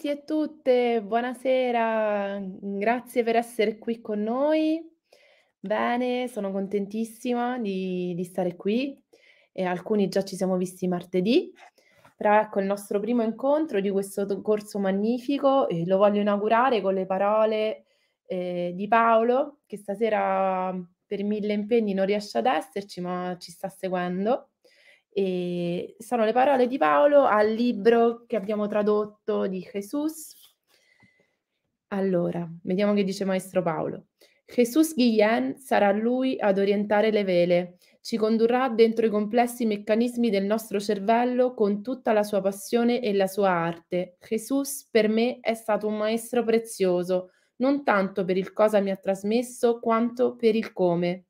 tutti e tutte, buonasera, grazie per essere qui con noi. Bene, sono contentissima di, di stare qui e alcuni già ci siamo visti martedì, però ecco il nostro primo incontro di questo corso magnifico e lo voglio inaugurare con le parole eh, di Paolo che stasera per mille impegni non riesce ad esserci ma ci sta seguendo e sono le parole di Paolo al libro che abbiamo tradotto di Gesù. Allora, vediamo che dice Maestro Paolo. Gesù Guillén sarà lui ad orientare le vele, ci condurrà dentro i complessi meccanismi del nostro cervello con tutta la sua passione e la sua arte. Gesù per me è stato un maestro prezioso, non tanto per il cosa mi ha trasmesso quanto per il come.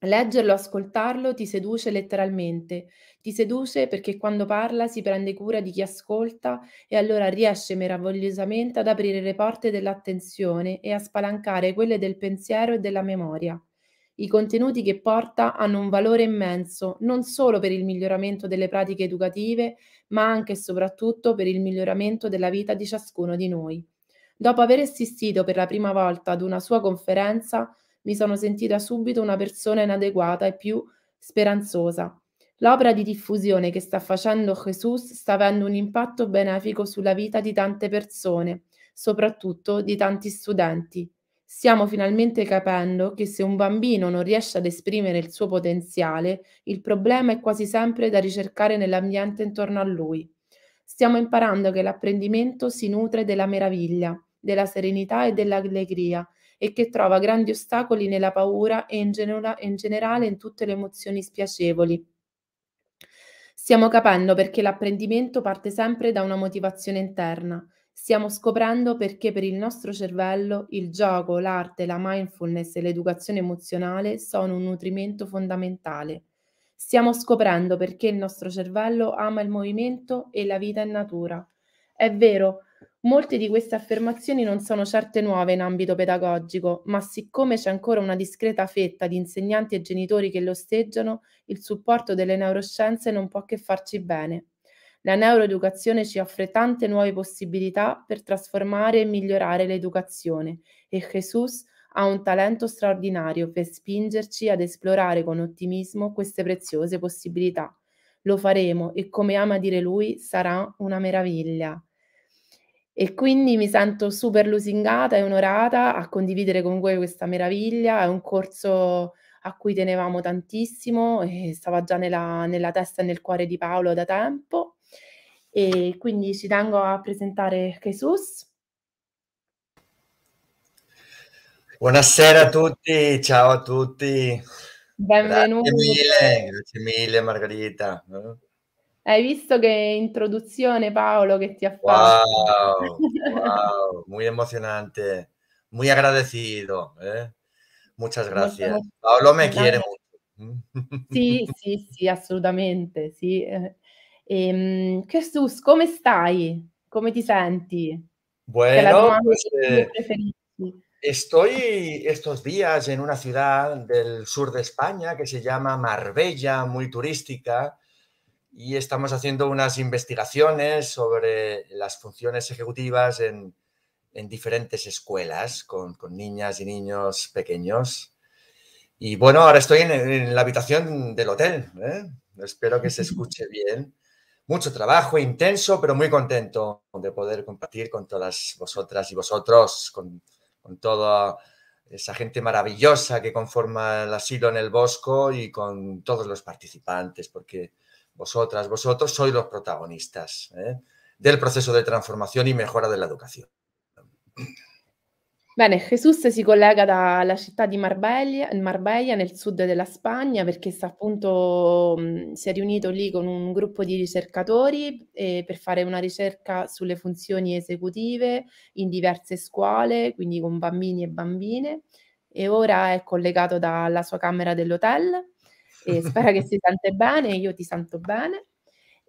Leggerlo, ascoltarlo ti seduce letteralmente, ti seduce perché quando parla si prende cura di chi ascolta e allora riesce meravigliosamente ad aprire le porte dell'attenzione e a spalancare quelle del pensiero e della memoria. I contenuti che porta hanno un valore immenso non solo per il miglioramento delle pratiche educative, ma anche e soprattutto per il miglioramento della vita di ciascuno di noi. Dopo aver assistito per la prima volta ad una sua conferenza, mi sono sentita subito una persona inadeguata e più speranzosa. L'opera di diffusione che sta facendo Gesù sta avendo un impatto benefico sulla vita di tante persone, soprattutto di tanti studenti. Stiamo finalmente capendo che se un bambino non riesce ad esprimere il suo potenziale, il problema è quasi sempre da ricercare nell'ambiente intorno a lui. Stiamo imparando che l'apprendimento si nutre della meraviglia, della serenità e dell'allegria e che trova grandi ostacoli nella paura e in, genera- in generale in tutte le emozioni spiacevoli. Stiamo capendo perché l'apprendimento parte sempre da una motivazione interna. Stiamo scoprendo perché per il nostro cervello il gioco, l'arte, la mindfulness e l'educazione emozionale sono un nutrimento fondamentale. Stiamo scoprendo perché il nostro cervello ama il movimento e la vita in natura. È vero, Molte di queste affermazioni non sono certe nuove in ambito pedagogico, ma siccome c'è ancora una discreta fetta di insegnanti e genitori che lo osteggiano, il supporto delle neuroscienze non può che farci bene. La neuroeducazione ci offre tante nuove possibilità per trasformare e migliorare l'educazione e Jesus ha un talento straordinario per spingerci ad esplorare con ottimismo queste preziose possibilità. Lo faremo e come ama dire lui sarà una meraviglia e quindi mi sento super lusingata e onorata a condividere con voi questa meraviglia. È un corso a cui tenevamo tantissimo e stava già nella, nella testa e nel cuore di Paolo da tempo. E quindi ci tengo a presentare Jesus. Buonasera a tutti, ciao a tutti. Benvenuti. Grazie mille, grazie mille Margherita. Hai visto qué introducción, Paolo, que te ha wow, wow, muy emocionante, muy agradecido. Eh. Muchas gracias. Paolo me quiere mucho. Sí, sí, sí, absolutamente. Jesús, eh. ¿cómo ehm, estás? come stai? Come ti Bueno, pues, eh, estoy estos días en una ciudad del sur de España que se llama Marbella, muy turística y estamos haciendo unas investigaciones sobre las funciones ejecutivas en, diferentes escuelas con, niñas y niños pequeños. Y bueno, ahora estoy en, la habitación del hotel. ¿eh? Espero que se escuche bien. Mucho trabajo, intenso, pero muy contento de poder compartir con todas vosotras y vosotros, con, con toda esa gente maravillosa que conforma el asilo en el bosco y con todos los participantes, porque vosotras, vosotros sois los protagonistas ¿eh? del proceso de transformación y mejora de la educación. Bene, Jesus si collega dalla città di Marbella, Marbella, nel sud della Spagna, perché sta appunto, si è riunito lì con un gruppo di ricercatori eh, per fare una ricerca sulle funzioni esecutive in diverse scuole, quindi con bambini e bambine, e ora è collegato dalla sua camera dell'hotel e spero che si sente bene, io ti sento bene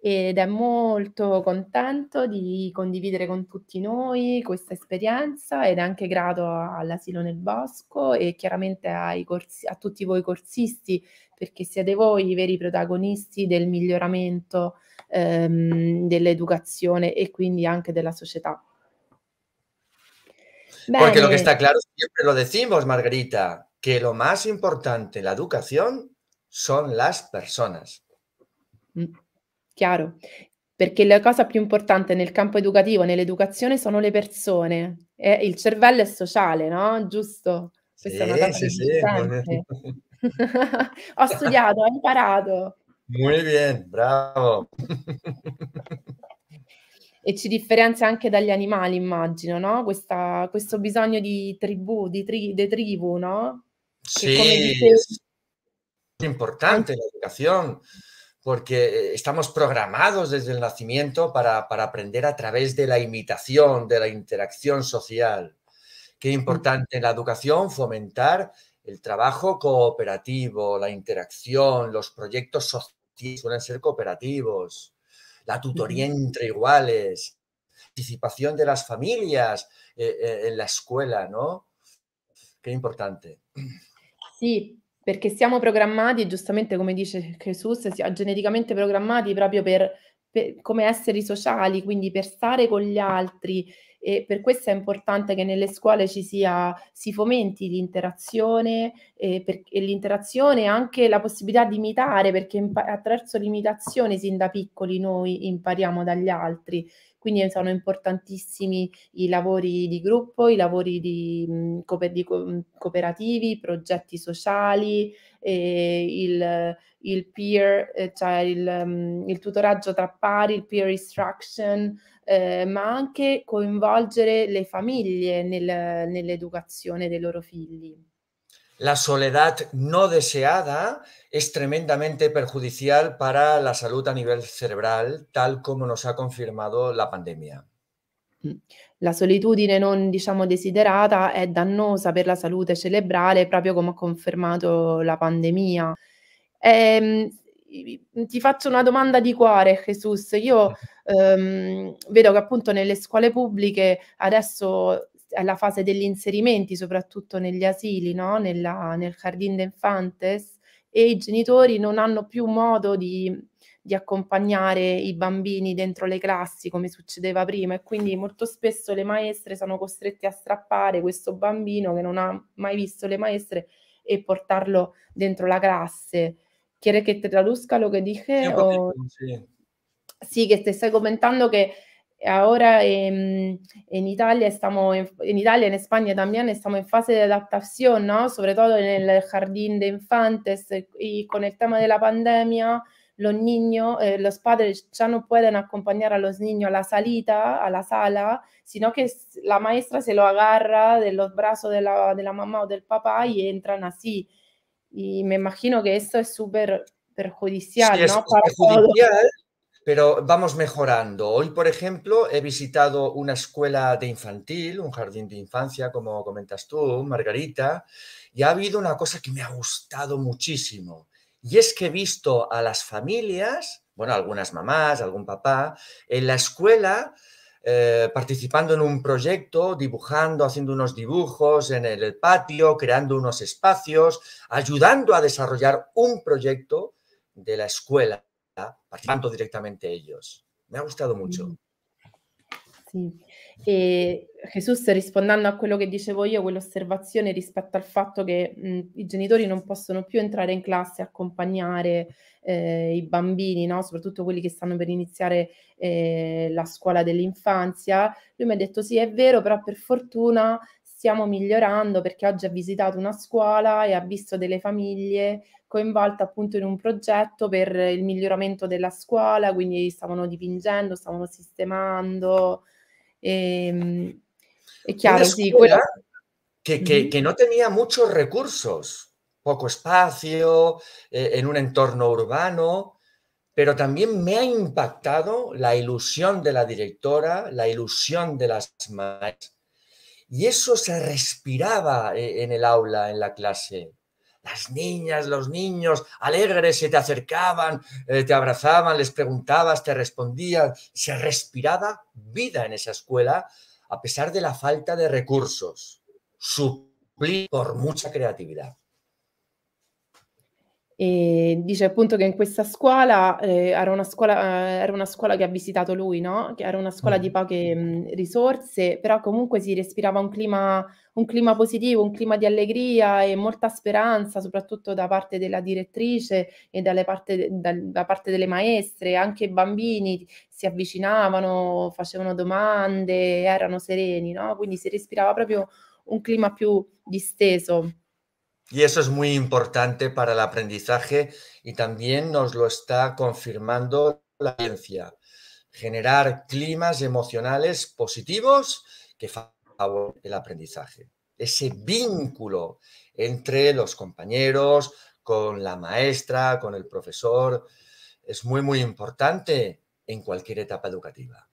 ed è molto contento di condividere con tutti noi questa esperienza ed è anche grato all'asilo nel bosco e chiaramente corsi, a tutti voi corsisti perché siete voi i veri protagonisti del miglioramento ehm, dell'educazione e quindi anche della società. Bene. Porque lo que está claro siempre lo decimos, Margarita, que lo más importante, la educación son las personas. Mm, chiaro, perché la cosa più importante nel campo educativo, nell'educazione, sono le persone. Eh, il cervello è sociale, no? Giusto? Questa sì, è una cosa sì, sì. ho studiato, ho imparato. Molto bene, bravo. e ci differenzia anche dagli animali, immagino, no? Questa, questo bisogno di tribù, di, tri, di tribu, no? Sì, che come dicevi, importante la educación, porque eh, estamos programados desde el nacimiento para, aprender a través de la imitación, de la interacción social. Qué importante en la educación fomentar el trabajo cooperativo, la interacción, los proyectos sociales suelen ser cooperativos, la tutoría entre iguales, participación de las familias eh, eh, en la escuela, ¿no? Qué importante. Sí, perché siamo programmati, giustamente come dice Jesus, siamo ah, geneticamente programmati proprio per, per, come esseri sociali, quindi per stare con gli altri e per questo è importante che nelle scuole ci sia, si fomenti l'interazione e, per, e l'interazione anche la possibilità di imitare, perché impa- attraverso l'imitazione sin da piccoli noi impariamo dagli altri quindi eh, sono importantissimi i lavori di gruppo, i lavori di, mhmm, di mhmm, cooperativi, i progetti sociali, il, il, peer, eh, cioè il, mhmm, il, tutoraggio tra pari, il peer instruction, eh, ma anche coinvolgere le famiglie nel, nell'educazione dei loro figli. La soledad no deseada es tremendamente perjudicial para la salud a nivel cerebral, tal como nos ha confirmato la pandemia. Mm. La solitudine non diciamo, desiderata è dannosa per la salute cerebrale, proprio come ha confermato la pandemia. E, ehm, ti faccio una domanda di cuore, Jesus. Io mm. ehm, vedo che appunto nelle scuole pubbliche adesso alla fase degli inserimenti, soprattutto negli asili, no? Nella, nel de infantes, e i genitori non hanno più modo di, di accompagnare i bambini dentro le classi come succedeva prima e quindi molto spesso le maestre sono costrette a strappare questo bambino che non ha mai visto le maestre e portarlo dentro la classe. Quiere che te traduzca lo che dije? Sì. che te stai commentando che ahora en Italia estamos, en, Italia, en España también estamos en fase de adaptación, ¿no? Sobre todo en el jardín de infantes eh, y con el tema de la pandemia, los niños, eh, los padres ya no pueden acompañar a los niños a la salita, a la sala, sino que la maestra se lo agarra de los brazos de la, mamá o del papá y entran así. Y me imagino que esto es súper perjudicial, ¿no? pero vamos mejorando. Hoy, por ejemplo, he visitado una escuela de infantil, un jardín de infancia, como comentas tú, Margarita, y ha habido una cosa que me ha gustado muchísimo, y es que he visto a las familias, bueno, algunas mamás, algún papá, en la escuela eh, participando en un proyecto, dibujando, haciendo unos dibujos en el patio, creando unos espacios, ayudando a desarrollar un proyecto de la escuela participando directamente ellos. Me ha gustado mucho. Mm. Sì. E Gesù, rispondendo a quello che dicevo io, quell'osservazione rispetto al fatto che mh, i genitori non possono più entrare in classe e accompagnare eh, i bambini, no? soprattutto quelli che stanno per iniziare eh, la scuola dell'infanzia, lui mi ha detto sì è vero, però per fortuna stiamo migliorando perché oggi ha visitato una scuola e ha visto delle famiglie coinvolta appunto in un progetto per il miglioramento della scuola, quindi Estaban dipingendo, estaban sistemando. es claro, que, no tenía muchos recursos, poco espacio, eh, en un entorno urbano, pero también me ha impactado la ilusión de la directora, la ilusión de las maestras. Y eso se respiraba eh, en el aula, en la clase las niñas, los niños, alegres, se te acercaban, eh, te abrazaban, les preguntabas, te respondían, se respiraba vida en esa escuela a pesar de la falta de recursos, Suplí por mucha creatividad. E dice appunto che in questa scuola, eh, era, una scuola eh, era una scuola che ha visitato lui, no? Che era una scuola mm. di poche mh, mm, risorse, però comunque si respirava un clima, un clima positivo, un clima di allegria e molta speranza, soprattutto da parte della direttrice e dalle parte, da, da parte delle maestre, anche i bambini si avvicinavano, facevano domande, erano sereni, no? Quindi si respirava proprio un clima più disteso. Y eso es muy importante para el aprendizaje y también nos lo está confirmando la ciencia. Generar climas emocionales positivos que favorecen el aprendizaje. Ese vínculo entre los compañeros, con la maestra, con el profesor, es muy, muy importante en cualquier etapa educativa.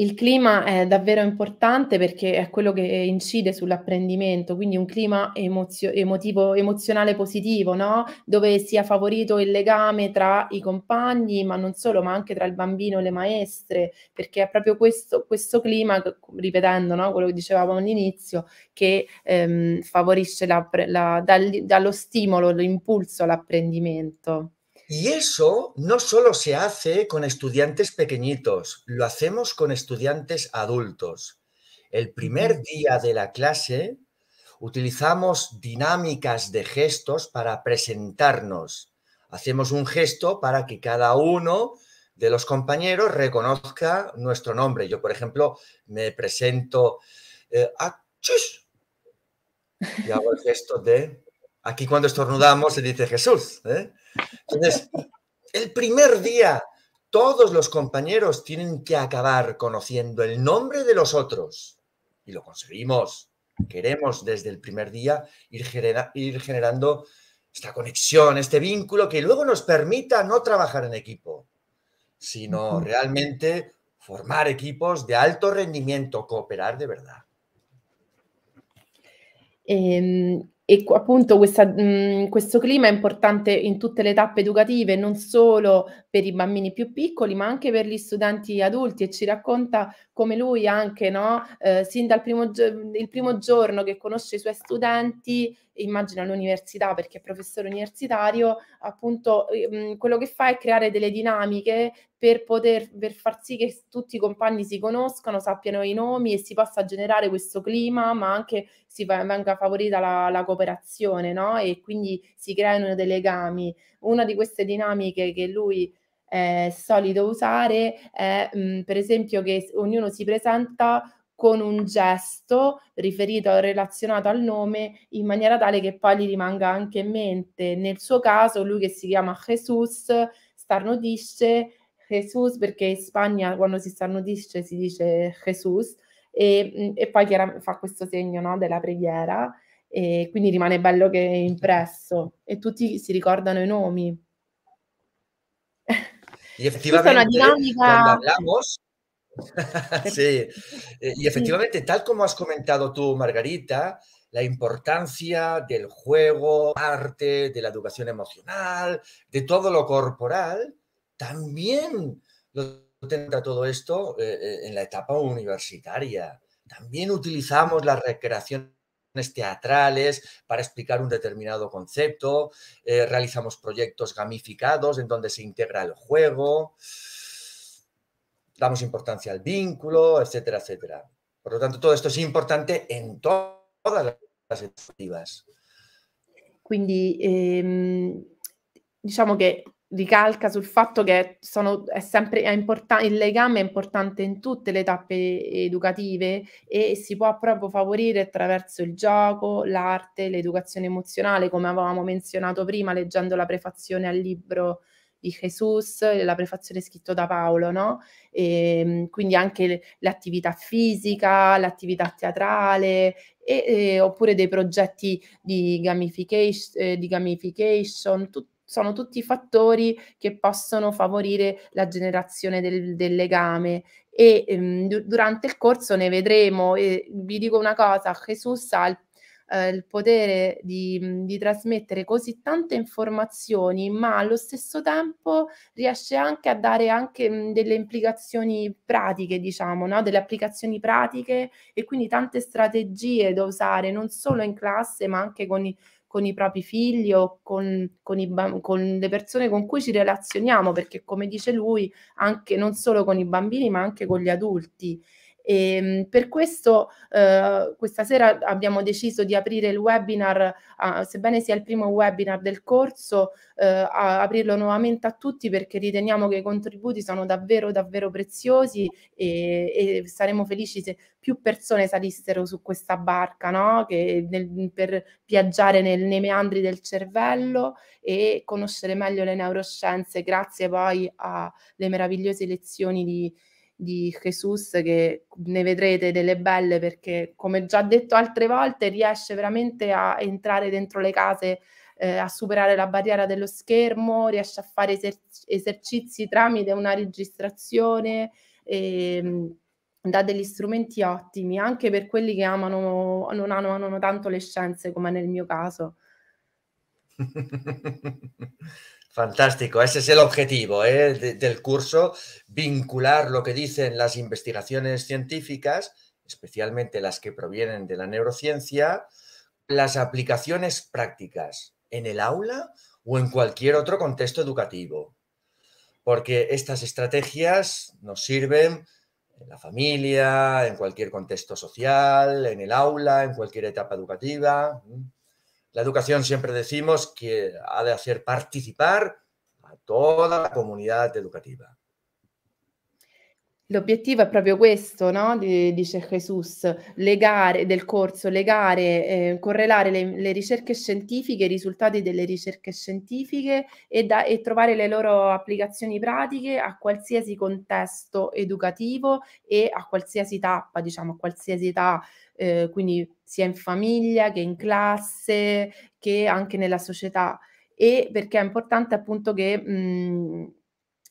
Il clima è davvero importante perché è quello che incide sull'apprendimento, quindi un clima emozio- emotivo, emozionale positivo, no? dove sia favorito il legame tra i compagni, ma non solo, ma anche tra il bambino e le maestre, perché è proprio questo, questo clima, ripetendo no? quello che dicevamo all'inizio, che ehm, favorisce la, la, dal, dallo stimolo, l'impulso all'apprendimento. Y eso no solo se hace con estudiantes pequeñitos, lo hacemos con estudiantes adultos. El primer día de la clase utilizamos dinámicas de gestos para presentarnos. Hacemos un gesto para que cada uno de los compañeros reconozca nuestro nombre. Yo, por ejemplo, me presento eh, ah, y hago el gesto de Aquí cuando estornudamos se dice Jesús. ¿eh? Entonces, el primer día todos los compañeros tienen que acabar conociendo el nombre de los otros. Y lo conseguimos. Queremos desde el primer día ir, ir generando esta conexión, este vínculo que luego nos permita no trabajar en equipo, sino realmente formar equipos de alto rendimiento, cooperar de verdad. Eh, e appunto questa, mh, mhmm, questo clima è importante in tutte le tappe educative, non solo per i bambini più piccoli, ma anche per gli studenti adulti e ci racconta come lui anche, no? eh, sin dal primo, primo, giorno che conosce i suoi studenti, immagino all'università perché è professore universitario, appunto mh, mhmm, quello che fa è creare delle dinamiche per poter per far sì che tutti i compagni si conoscano, sappiano i nomi e si possa generare questo clima, ma anche si venga favorita la, la cooperazione, no? E quindi si creano dei legami. Una di queste dinamiche che lui è eh, solito usare è, mh, mm, per esempio, che ognuno si presenta con un gesto riferito relazionato al nome in maniera tale che poi gli rimanga anche in mente. Nel suo caso, lui che si chiama Jesus, starnutisce Jesus perché in Spagna quando si starnutisce si dice Jesus e, mm, e poi chiaramente fa questo segno no, della preghiera e quindi rimane bello che è impresso e tutti si ricordano i nomi. Y efectivamente, cuando hablamos, sí, y efectivamente, tal como has comentado tú, Margarita, la importancia del juego, arte, de la educación emocional, de todo lo corporal, también lo tenta todo esto eh, eh, en la etapa universitaria. También utilizamos las recreaciones teatrales para explicar un determinado concepto, eh, realizamos proyectos gamificados en donde se integra el juego, damos importancia al vínculo, etcétera, etcétera. Por lo tanto, todo esto es importante en todas las educativas. Quindi, ehm, diciamo ricalca sul fatto che sono, è sempre, è importan- il legame è importante in tutte le tappe educative e si può proprio favorire attraverso il gioco, l'arte, l'educazione emozionale, come avevamo menzionato prima leggendo la prefazione al libro di Jesus, la prefazione scritta da Paolo, no? E, ehm, quindi anche l'attività fisica, l'attività teatrale, e, e, oppure dei progetti di gamification, eh, di gamification tutto sono tutti fattori che possono favorire la generazione del, del legame e ehm, du- durante il corso ne vedremo e vi dico una cosa, Gesù sa il eh, il potere di, di, trasmettere così tante informazioni, ma allo stesso tempo riesce anche a dare anche delle implicazioni pratiche, diciamo, no? delle applicazioni pratiche e quindi tante strategie da usare non solo in classe, ma anche con i, con i propri figli o con, con, i, con, le persone con cui ci relazioniamo, perché come dice lui, anche non solo con i bambini, ma anche con gli adulti. E ehm, per questo eh, questa sera abbiamo deciso di aprire il webinar, a, ah, sebbene sia il primo webinar del corso, eh, a aprirlo nuovamente a tutti perché riteniamo che i contributi sono davvero davvero preziosi e, e saremo felici se più persone salissero su questa barca no? che nel, per viaggiare nel, nei meandri del cervello e conoscere meglio le neuroscienze grazie poi alle meravigliose lezioni di di Jesus che ne vedrete delle belle perché come già detto altre volte riesce veramente a entrare dentro le case eh, a superare la barriera dello schermo riesce a fare eser- esercizi tramite una registrazione e, ehm, da degli strumenti ottimi anche per quelli che amano non amano tanto le scienze come nel mio caso Fantástico, ese es el objetivo ¿eh? del curso, vincular lo que dicen las investigaciones científicas, especialmente las que provienen de la neurociencia, las aplicaciones prácticas en el aula o en cualquier otro contexto educativo. Porque estas estrategias nos sirven en la familia, en cualquier contexto social, en el aula, en cualquier etapa educativa. La educación siempre decimos que ha de hacer participar a toda la comunidad educativa. L'obiettivo è proprio questo, no? dice Gesù, legare del corso, legare, eh, correlare le, le, ricerche scientifiche, i risultati delle ricerche scientifiche e, da, e, trovare le loro applicazioni pratiche a qualsiasi contesto educativo e a qualsiasi tappa, diciamo, a qualsiasi età, eh, quindi sia in famiglia che in classe, che anche nella società. E perché è importante appunto che, mh, mhmm,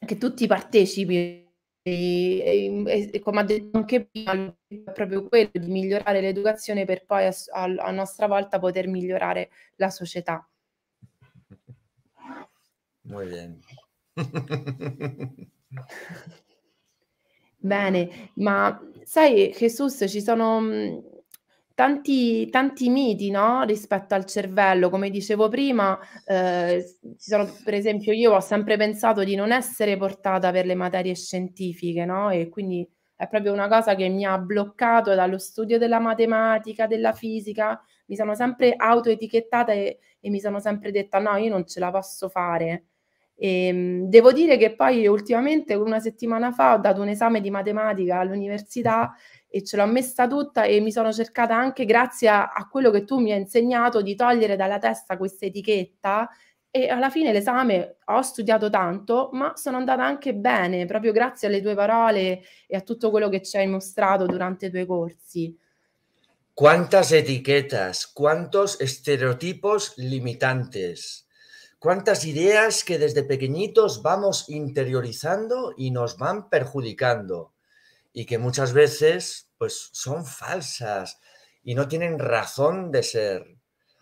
che tutti partecipi. E, e, come ha detto anche prima, è proprio quello di migliorare l'educazione per poi a, a, a nostra volta poter migliorare la società. Muy bien. Bene, ma sai, Jesus, ci sono mhmm, tanti, tanti miti no? rispetto al cervello. Come dicevo prima, eh, sono, per esempio, io ho sempre pensato di non essere portata per le materie scientifiche, no? e quindi è proprio una cosa che mi ha bloccato dallo studio della matematica, della fisica. Mi sono sempre autoetichettata e, e mi sono sempre detta: no, io non ce la posso fare. E, ehm, devo dire che poi ultimamente, una settimana fa, ho dato un esame di matematica all'università e ce l'ho messa tutta e mi sono cercata anche grazie a, a quello che tu mi hai insegnato di togliere dalla testa questa etichetta e alla fine l'esame ho studiato tanto, ma sono andata anche bene, proprio grazie alle tue parole e a tutto quello che ci hai mostrato durante i tuoi corsi. quantas etiquetas, quantos estereotipos limitantes? quantas ideas que desde pequeñitos vamos interiorizando y nos van perjudicando? y que muchas veces pues son falsas y no tienen razón de ser.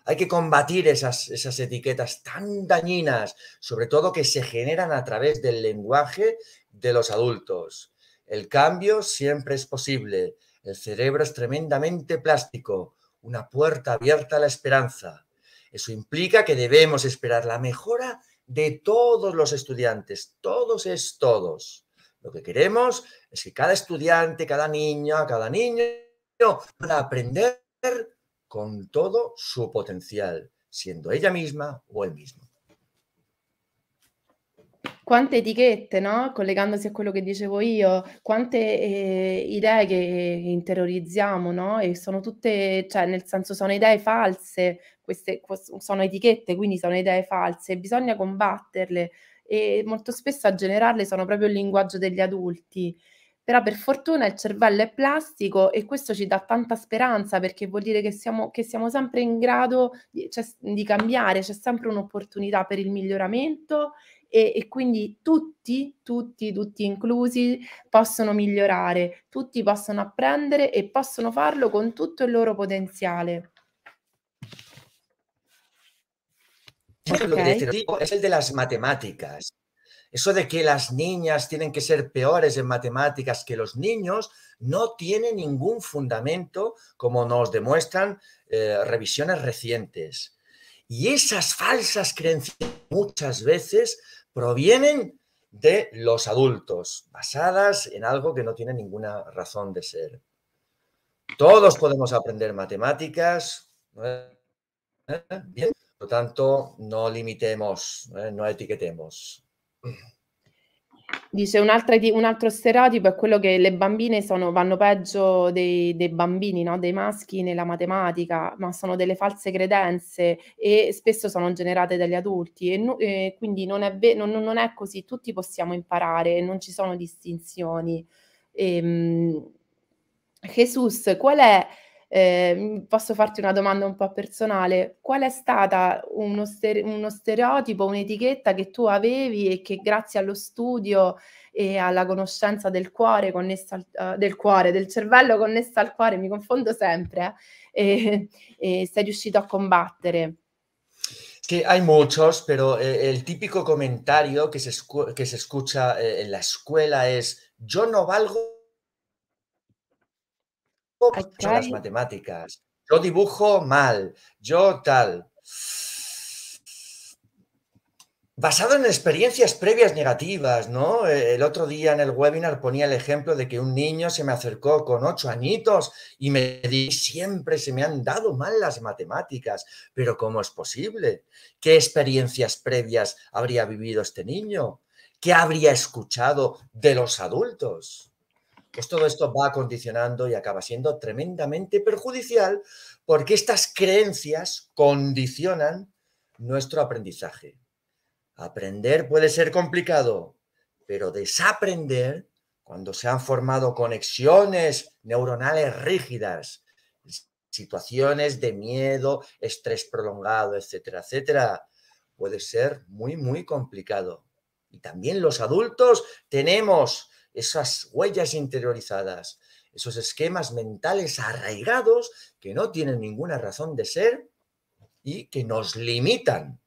Hay que combatir esas, esas etiquetas tan dañinas, sobre todo que se generan a través del lenguaje de los adultos. El cambio siempre es posible. El cerebro es tremendamente plástico, una puerta abierta a la esperanza. Eso implica que debemos esperar la mejora de todos los estudiantes. Todos es todos. Lo que queremos es que cada estudiante, cada niña, cada niño pueda aprender con todo su potencial, siendo ella misma o él mismo. Quante etichette, no? collegandosi a quello che dicevo io, quante eh, idee che interiorizziamo, no? e sono tutte, cioè nel senso sono idee false, queste sono etichette, quindi sono idee false, bisogna combatterle e molto spesso a generarle sono proprio il linguaggio degli adulti. Però per fortuna il cervello è plastico e questo ci dà tanta speranza perché vuol dire che siamo, che siamo sempre in grado di, cioè, di, cambiare, c'è sempre un'opportunità per il miglioramento e, e quindi tutti, tutti, tutti inclusi possono migliorare, tutti possono apprendere e possono farlo con tutto il loro potenziale. es el de las matemáticas. Eso de que las niñas tienen que ser peores en matemáticas que los niños no tiene ningún fundamento, como nos demuestran eh, revisiones recientes. Y esas falsas creencias muchas veces provienen de los adultos, basadas en algo que no tiene ninguna razón de ser. Todos podemos aprender matemáticas. ¿Eh? Bien Por tanto, no limitemos, eh, no etiquetemos. Dice un altro, un altro, stereotipo è quello che le bambine sono, vanno peggio dei, dei bambini, no? dei maschi nella matematica, ma sono delle false credenze e spesso sono generate dagli adulti e, eh, quindi non è, non, non è, così, tutti possiamo imparare, non ci sono distinzioni. E, ehm, Gesù, qual è eh, posso farti una domanda un po' personale. Qual è stata uno, stere- uno, stereotipo, un'etichetta che tu avevi e che grazie allo studio e alla conoscenza del cuore connessa al, uh, del cuore, del cervello connessa al cuore, mi confondo sempre, eh, e, e sei riuscito a combattere? que hay muchos, pero el eh, típico comentario que se, escu- que se escucha en eh, la escuela es, yo no valgo las matemáticas. Yo dibujo mal, yo tal. Basado en experiencias previas negativas, ¿no? El otro día en el webinar ponía el ejemplo de que un niño se me acercó con ocho añitos y me di siempre se me han dado mal las matemáticas, pero ¿cómo es posible? ¿Qué experiencias previas habría vivido este niño? ¿Qué habría escuchado de los adultos? Pues todo esto va condicionando y acaba siendo tremendamente perjudicial porque estas creencias condicionan nuestro aprendizaje. Aprender puede ser complicado, pero desaprender, cuando se han formado conexiones neuronales rígidas, situaciones de miedo, estrés prolongado, etcétera, etcétera, puede ser muy, muy complicado. Y también los adultos tenemos esas huellas interiorizadas, esos esquemas mentales arraigados que no tienen ninguna razón de ser y que nos limitan.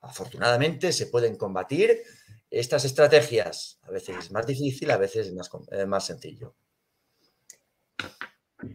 Afortunadamente se pueden combatir estas estrategias, a veces es más difícil, a veces es más, eh, más sencillo.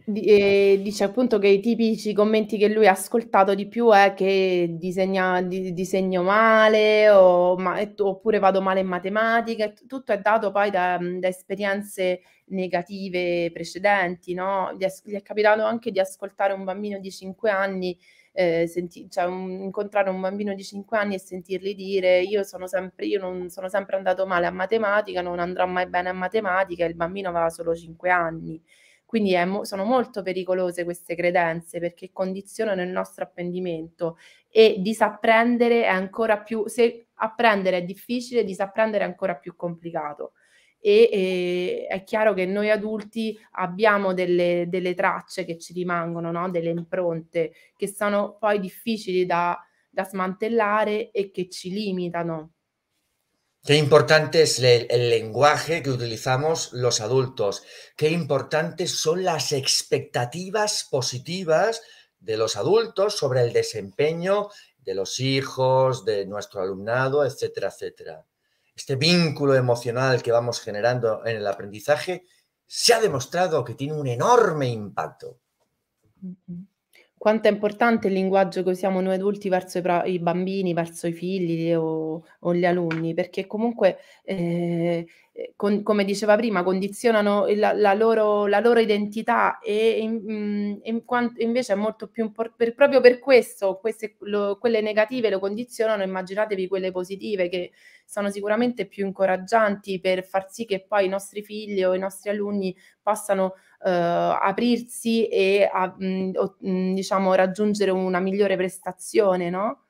dice appunto che i tipici commenti che lui ha ascoltato di più è che disegna, di- disegno male o ma- oppure vado male in matematica, tutto è dato poi da, da esperienze negative precedenti, no? Gli è, gli è, capitato anche di ascoltare un bambino di 5 anni, eh, senti- cioè un, incontrare un bambino di 5 anni e sentirgli dire io sono sempre, io non sono sempre andato male a matematica, non andrò mai bene a matematica, e il bambino aveva solo 5 anni. Quindi mo- sono molto pericolose queste credenze perché condizionano il nostro apprendimento e disapprendere è ancora più, se apprendere è difficile, disapprendere è ancora più complicato. E, e è chiaro che noi adulti abbiamo delle, delle tracce che ci rimangono, no? delle impronte che sono poi difficili da, da smantellare e che ci limitano. Qué importante es el, lenguaje que utilizamos los adultos. Qué importantes son las expectativas positivas de los adultos sobre el desempeño de los hijos, de nuestro alumnado, etcétera, etcétera. Este vínculo emocional que vamos generando en el aprendizaje se ha demostrado que tiene un enorme impacto. quanto è importante il linguaggio che usiamo noi adulti verso i, pra- i bambini, verso i figli o, o gli alunni, perché comunque, eh, con, come diceva prima, condizionano la, la, loro, la loro, identità e in, mm, in quanto, invece è molto più importante, proprio per questo queste, lo, quelle negative lo condizionano, immaginatevi quelle positive che sono sicuramente più incoraggianti per far sì che poi i nostri figli o i nostri alunni possano eh, aprirsi e a, mh, mm, o, mh, mm, diciamo, raggiungere una migliore prestazione, ¿no?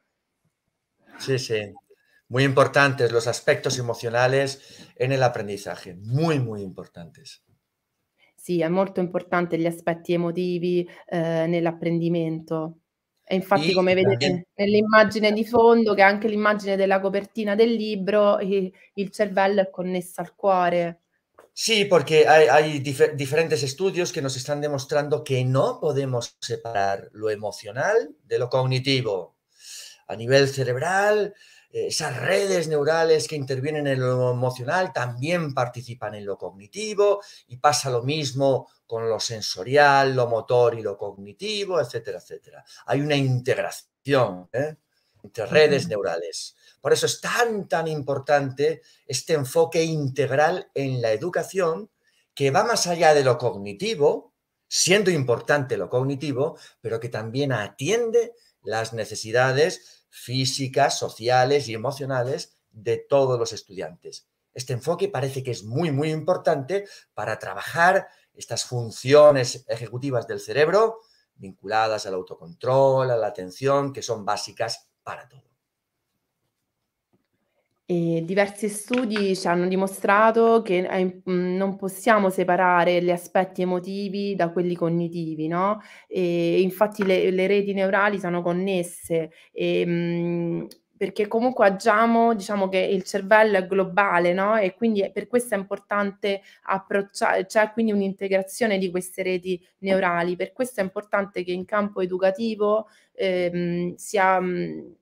Sì, sí. Muy importantes los aspectos emocionales en el aprendizaje, muy, muy importantes. Sì, è molto importante gli aspetti emotivi eh, nell'apprendimento. E infatti, come vedete nell'immagine di fondo, che è anche l'immagine della copertina del libro, eh, il cervello è connesso al cuore. Sí, porque hay, diferentes estudios que nos están demostrando que no podemos separar lo emocional de lo cognitivo. A nivel cerebral, eh, esas redes neurales que intervienen en lo emocional también participan en lo cognitivo y pasa lo mismo con lo sensorial, lo motor y lo cognitivo, etcétera, etcétera. Hay una integración ¿eh? entre redes neurales. Por eso es tan, tan importante este enfoque integral en la educación que va más allá de lo cognitivo, siendo importante lo cognitivo, pero que también atiende las necesidades físicas, sociales y emocionales de todos los estudiantes. Este enfoque parece que es muy, muy importante para trabajar estas funciones ejecutivas del cerebro vinculadas al autocontrol, a la atención, que son básicas para todo. E diversi studi ci hanno dimostrato che eh, non possiamo separare gli aspetti emotivi da quelli cognitivi, no? E infatti le, le reti neurali sono connesse e, mh, perché comunque agiamo, diciamo che il cervello è globale, no? E quindi per questo è importante approcciare, c'è quindi un'integrazione di queste reti neurali, per questo è importante che in campo educativo ehm, sia... Mh,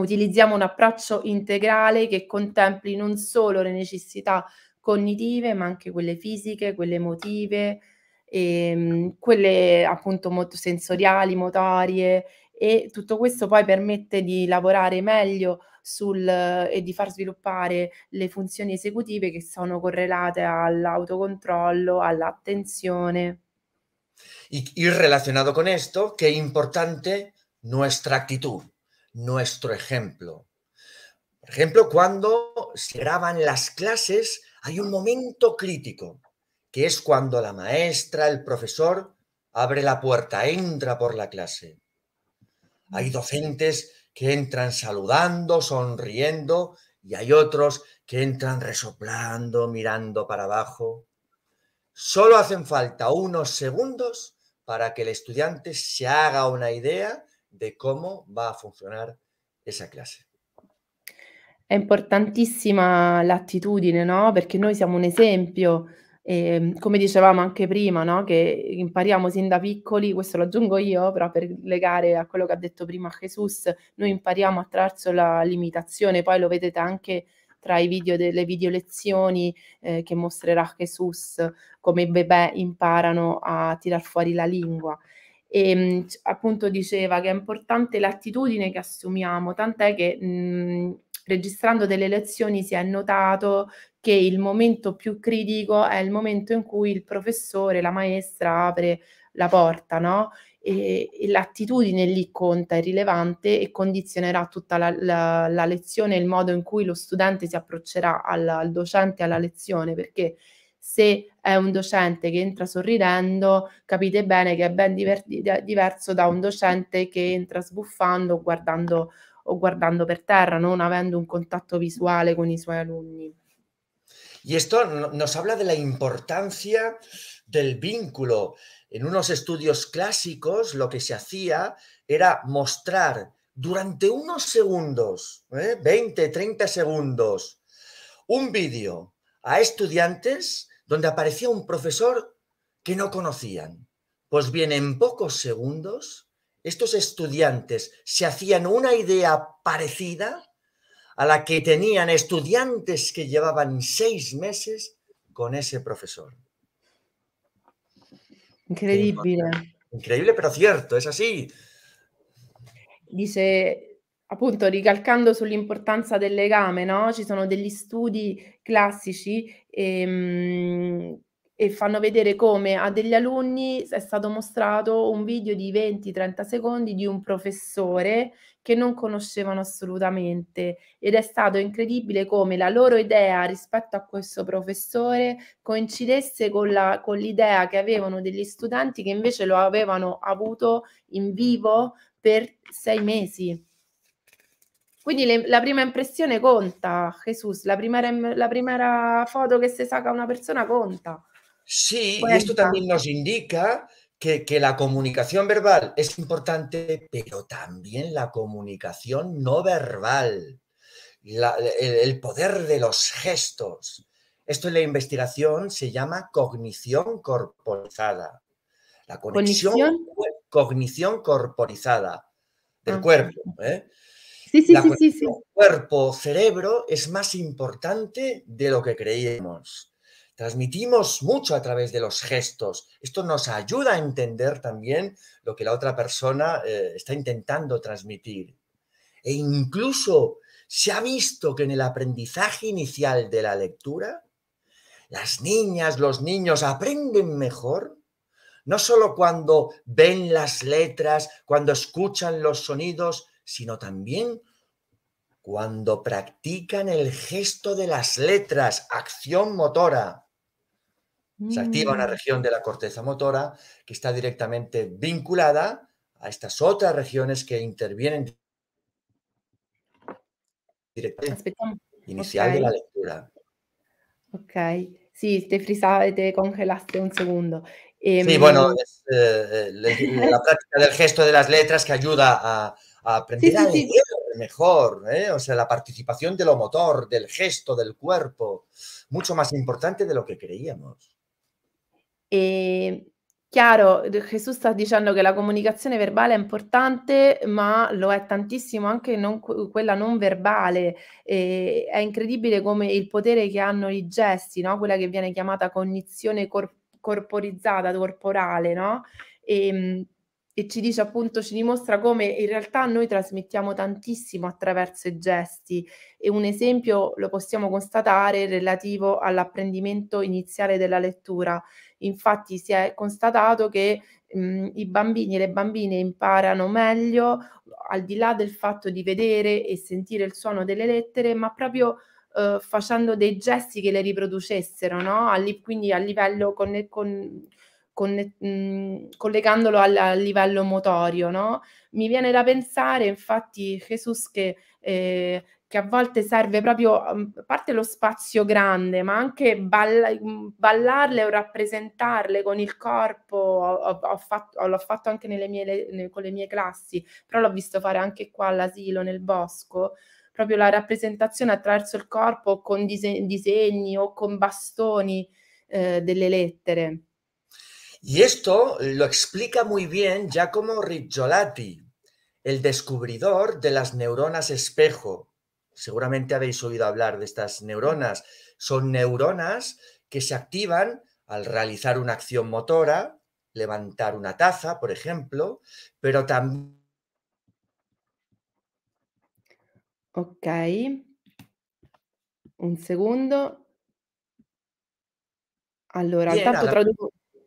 utilizziamo un approccio integrale che contempli non solo le necessità cognitive, ma anche quelle fisiche, quelle emotive, e, ehm, quelle appunto molto sensoriali, motorie e tutto questo poi permette di lavorare meglio sul, e di far sviluppare le funzioni esecutive che sono correlate all'autocontrollo, all'attenzione. Y, y relacionado con esto, que importante nuestra actitud. nuestro ejemplo. Por ejemplo, cuando se graban las clases, hay un momento crítico, que es cuando la maestra, el profesor, abre la puerta, entra por la clase. Hay docentes que entran saludando, sonriendo, y hay otros que entran resoplando, mirando para abajo. Solo hacen falta unos segundos para que el estudiante se haga una idea de cómo va a funcionar esa clase. È importantissima l'attitudine, no? Perché noi siamo un esempio, eh, come dicevamo anche prima, no? Che impariamo sin da piccoli, questo lo aggiungo io, però per legare a quello che ha detto prima Gesù, noi impariamo attraverso la limitazione, poi lo vedete anche tra i video delle video lezioni eh, che mostrerà Gesù come i bebè imparano a tirar fuori la lingua e ehm, appunto diceva che è importante l'attitudine che assumiamo, tant'è che mh, mhmm, registrando delle lezioni si è notato che il momento più critico è il momento in cui il professore, la maestra apre la porta, no? E, e l'attitudine lì conta, è rilevante e condizionerà tutta la, la, la lezione il modo in cui lo studente si approccerà alla, al docente alla lezione, perché se è un docente che entra sorridendo, capite bene che è ben diver- diverso da un docente che entra sbuffando o guardando, o guardando per terra, non avendo un contatto visuale con i suoi alunni. Y esto nos habla de la importancia del vínculo. En unos estudios clásicos lo que se hacía era mostrar durante unos segundos, ¿eh? 20, 30 segundos, un vídeo a estudiantes donde aparecía un profesor que no conocían. Pues bien, en pocos segundos, estos estudiantes se hacían una idea parecida a la que tenían estudiantes que llevaban seis meses con ese profesor. Increíble. Increíble, pero cierto, es así. Dice, appunto ricalcando sull'importanza del legame, no? ci sono degli studi classici ehm, e fanno vedere come a degli alunni è stato mostrato un video di 20-30 secondi di un professore che non conoscevano assolutamente ed è stato incredibile come la loro idea rispetto a questo professore coincidesse con, la, con l'idea che avevano degli studenti che invece lo avevano avuto in vivo per sei mesi. Quindi la primera impresión conta, Jesús. la, la primera, foto que se saca una persona conta. Sí, esto también nos indica que, la comunicación verbal es importante, pero también la comunicación no verbal, el, poder de los gestos. Esto en la investigación se llama cognición corporizada. La ¿Cognición? cognición corporizada del ah. cuerpo. ¿eh? Sí, sí, sí, sí, Cuerpo-cerebro es más importante de lo que creíamos. Transmitimos mucho a través de los gestos. Esto nos ayuda a entender también lo que la otra persona eh, está intentando transmitir. E incluso se ha visto que en el aprendizaje inicial de la lectura, las niñas, los niños aprenden mejor no solo cuando ven las letras, cuando escuchan los sonidos, sino también cuando practican el gesto de las letras, acción motora. Se activa una mm. región de la corteza motora que está directamente vinculada a estas otras regiones que intervienen directamente inicial de la lectura. Ok, sí, te frisaste, te congelaste un segundo. sí, em, bueno, es eh, eh, la práctica del gesto de las letras que ayuda a, a aprender sí, sí, a leer sí. mejor, ¿eh? o sea, la participación del motor, del gesto, del cuerpo, mucho más importante de lo che creíamos. Eh, chiaro, Gesù sta dicendo che la comunicazione verbale è importante, ma lo è tantissimo anche non, quella non verbale. Eh, è incredibile come il potere che hanno i gesti, no? quella che viene chiamata cognizione cor corporizzata, corporale, no? E, ehm, e ci dice appunto, ci dimostra come in realtà noi trasmettiamo tantissimo attraverso i gesti e un esempio lo possiamo constatare relativo all'apprendimento iniziale della lettura. Infatti si è constatato che mh, mhmm, i bambini e le bambine imparano meglio al di là del fatto di vedere e sentire il suono delle lettere, ma proprio eh, facendo dei gesti che le riproducessero, no? a quindi a livello con, con conne- mh, mhmm, collegandolo al, al, livello motorio, no? Mi viene da pensare, infatti, Gesù che, eh, che, a volte serve proprio, mhmm, a parte lo spazio grande, ma anche balla- mhmm, ballarle o rappresentarle con il corpo, ho, ho fatto, l'ho fatto anche nelle mie, le, con le mie classi, però l'ho visto fare anche qua all'asilo, nel bosco, proprio la rappresentazione attraverso il corpo con dise- disegni o con bastoni eh, delle lettere. Y esto lo explica muy bien Giacomo Rizzolatti, el descubridor de las neuronas espejo. Seguramente habéis oído hablar de estas neuronas. Son neuronas que se activan al realizar una acción motora, levantar una taza, por ejemplo, pero también... Ok. Un segundo. Allora,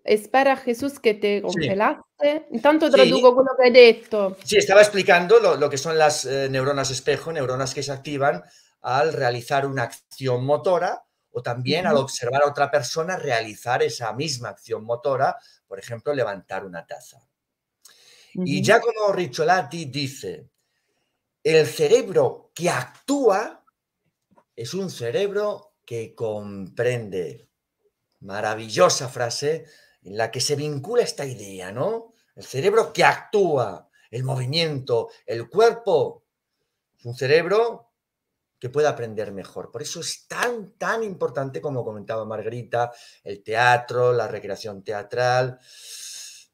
Espera, Jesús, que te congelaste. Tanto Intanto traduco lo he che hai estaba explicando lo, que son las eh, neuronas espejo, neuronas que se activan al realizar una acción motora o también al observar a otra persona realizar esa misma acción motora, por ejemplo, levantar una taza. Y Giacomo Ricciolati dice, el cerebro que actúa es un cerebro que comprende. Maravillosa frase en la que se vincula esta idea, ¿no? El cerebro que actúa, el movimiento, el cuerpo. un cerebro que pueda aprender mejor. Por eso es tan, tan importante, como comentaba Margarita, el teatro, la recreación teatral,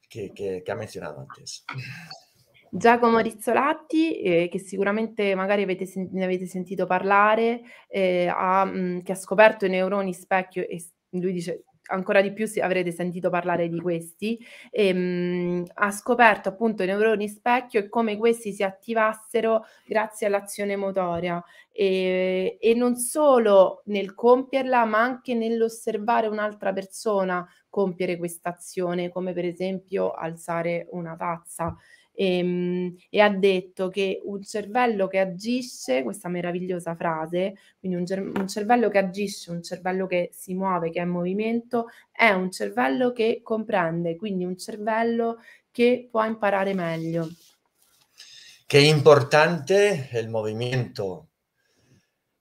que, que, ha mencionado antes. Giacomo Rizzolatti, que eh, seguramente magari avete ne avete sentito parlare, eh, ha, mh, mm, che ha scoperto i neuroni specchio e lui dice ancora di più se avrete sentito parlare di questi, e, ehm, ha scoperto appunto i neuroni specchio e come questi si attivassero grazie all'azione motoria e, e non solo nel compierla ma anche nell'osservare un'altra persona compiere questa azione, come per esempio alzare una tazza e, ehm, e ha detto che un cervello che agisce, questa meravigliosa frase, quindi un, un cervello che agisce, un cervello che si muove, che è in movimento, è un cervello che comprende, quindi un cervello che può imparare meglio. Qué importante il movimento.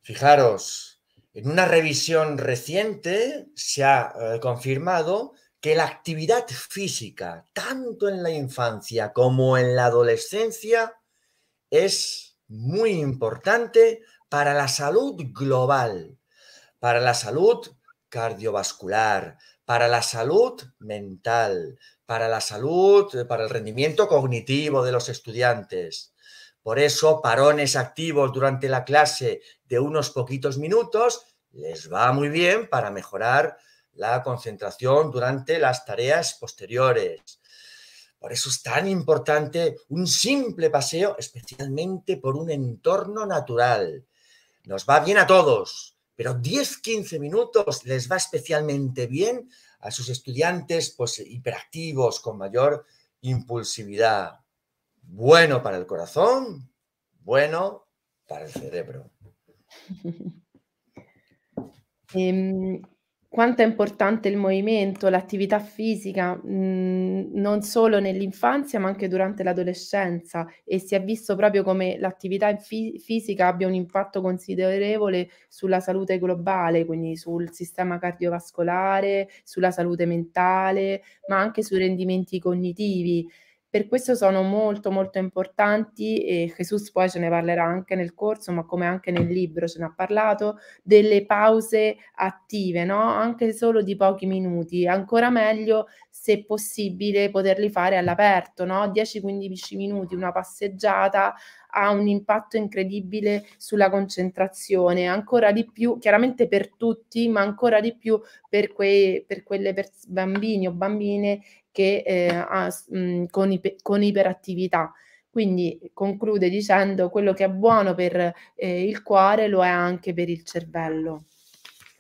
Fijaros, in una revisione reciente si ha eh, confirmado que la actividad física, tanto en la infancia como en la adolescencia, es muy importante para la salud global, para la salud cardiovascular, para la salud mental, para la salud, para el rendimiento cognitivo de los estudiantes. Por eso, parones activos durante la clase de unos poquitos minutos les va muy bien para mejorar la concentración durante las tareas posteriores. Por eso es tan importante un simple paseo, especialmente por un entorno natural. Nos va bien a todos, pero 10-15 minutos les va especialmente bien a sus estudiantes pues, hiperactivos con mayor impulsividad. Bueno para el corazón, bueno para el cerebro. Em, quanto è importante il movimento, l'attività fisica, mh, mhmm, non solo nell'infanzia ma anche durante l'adolescenza e si è visto proprio come l'attività fi- fisica abbia un impatto considerevole sulla salute globale, quindi sul sistema cardiovascolare, sulla salute mentale, ma anche sui rendimenti cognitivi. Per questo sono molto molto importanti e Gesù poi ce ne parlerà anche nel corso, ma come anche nel libro ce ne ha parlato, delle pause attive, no? anche solo di pochi minuti. Ancora meglio se possibile poterli fare all'aperto, no? 10-15 minuti, una passeggiata ha un impatto incredibile sulla concentrazione, ancora di più, chiaramente per tutti, ma ancora di più per, quei, per quelle pers- bambini o bambine che, eh, ha, mh, con, iper- con iperattività. Quindi conclude dicendo quello che è buono per eh, il cuore lo è anche per il cervello.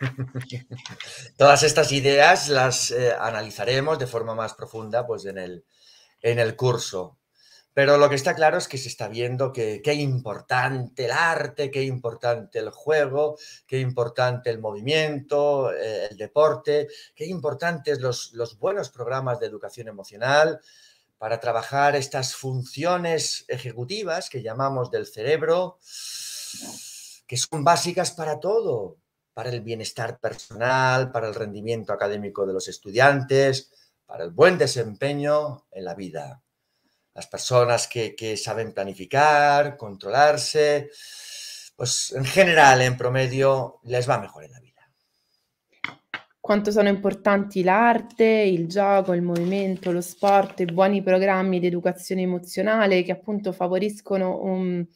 Todas estas ideas las eh, analizaremos de forma más profunda pues, en, el, curso. Pero lo que está claro es que se está viendo que qué importante el arte, qué importante el juego, qué importante el movimiento, eh, el deporte, qué importantes los, los buenos programas de educación emocional para trabajar estas funciones ejecutivas que llamamos del cerebro, que son básicas para todo, para el bienestar personal, para el rendimiento académico de los estudiantes, para el buen desempeño en la vida. Las personas que, saben planificar, controlarse, pues en general, en promedio, les va mejor en la vida. ¿Cuánto son importantes l'arte, il gioco, juego, movimento, lo sport deportes, buoni programmi di educazione emozionale che appunto favoriscono un,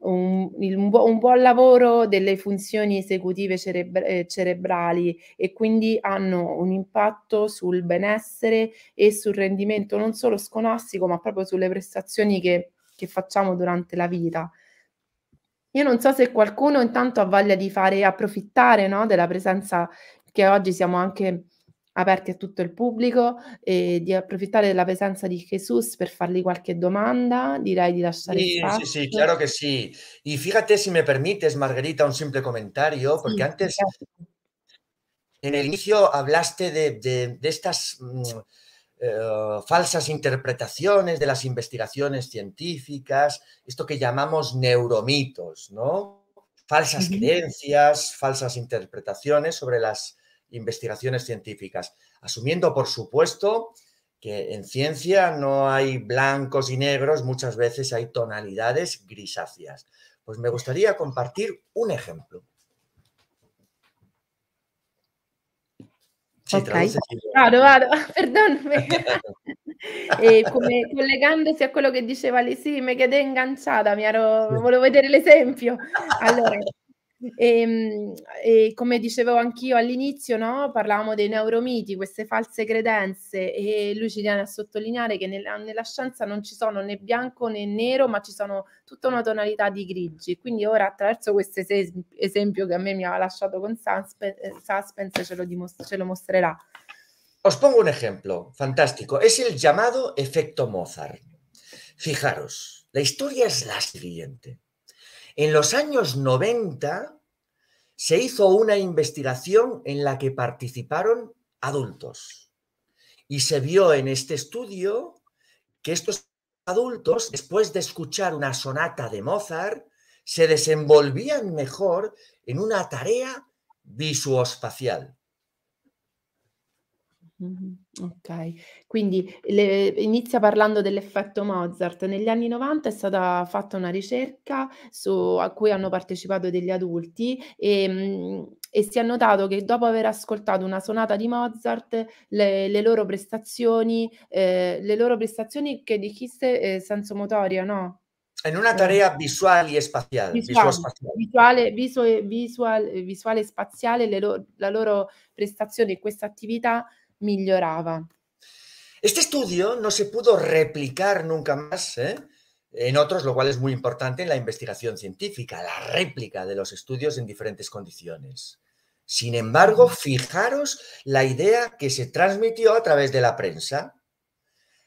un, un, bu- un buon lavoro delle funzioni esecutive cerebra- eh, cerebrali e quindi hanno un impatto sul benessere e sul rendimento non solo scolastico ma proprio sulle prestazioni che, che facciamo durante la vita. Io non so se qualcuno intanto ha voglia di fare approfittare no, della presenza che oggi siamo anche aperti a todo el público, e eh, di la della presenza Jesús para per fargli qualche domanda, direi di lasciare sí, Sí, sí, claro que sí. Y fíjate si me permites, Margarita, un simple comentario, porque antes en el inicio hablaste de, estas mm, eh, falsas interpretaciones de las investigaciones científicas, esto que llamamos neuromitos, ¿no? Falsas creencias, falsas interpretaciones sobre las investigaciones científicas, asumiendo, por supuesto, que en ciencia no hay blancos y negros, muchas veces hay tonalidades grisáceas. Pues me gustaría compartir un ejemplo. perdón. ok, vado, vado, Perdón. e come, collegandosi a quello che diceva che quedé enganciata, mi ero, volevo vedere l'esempio. Allora, E, ehm, e, come dicevo anch'io all'inizio, no? parlavamo dei neuromiti, queste false credenze, e lui ci viene a sottolineare che nella, nella, scienza non ci sono né bianco né nero, ma ci sono tutta una tonalità di grigi. Quindi ora attraverso questo esempio che a me mi ha lasciato con suspense, eh, suspense ce, lo dimostra, ce lo mostrerà. Os pongo un esempio fantastico: è il chiamato effetto Mozart. Fijaros, la storia è la seguente. En los años 90 se hizo una investigación en la que participaron adultos y se vio en este estudio que estos adultos, después de escuchar una sonata de Mozart, se desenvolvían mejor en una tarea visuospacial. Ok, Quindi le inizia parlando dell'effetto Mozart. Negli anni '90 è stata fatta una ricerca su a cui hanno partecipato degli adulti, ehm, e si è notato che dopo aver ascoltato una sonata di Mozart, le le loro prestazioni ehm, le loro prestazioni che dijiste, ehm, sensomotoria, no? En una eh. tarea visual y espacial. Visual, visual, visuale, viso e visual, visuale e spaziale, le lo la loro prestazione in questa attività mejoraba Este estudio no se pudo replicar nunca más ¿eh? en otros, lo cual es muy importante en la investigación científica, la réplica de los estudios en diferentes condiciones. Sin embargo, mm. fijaros la idea que se transmitió a través de la prensa.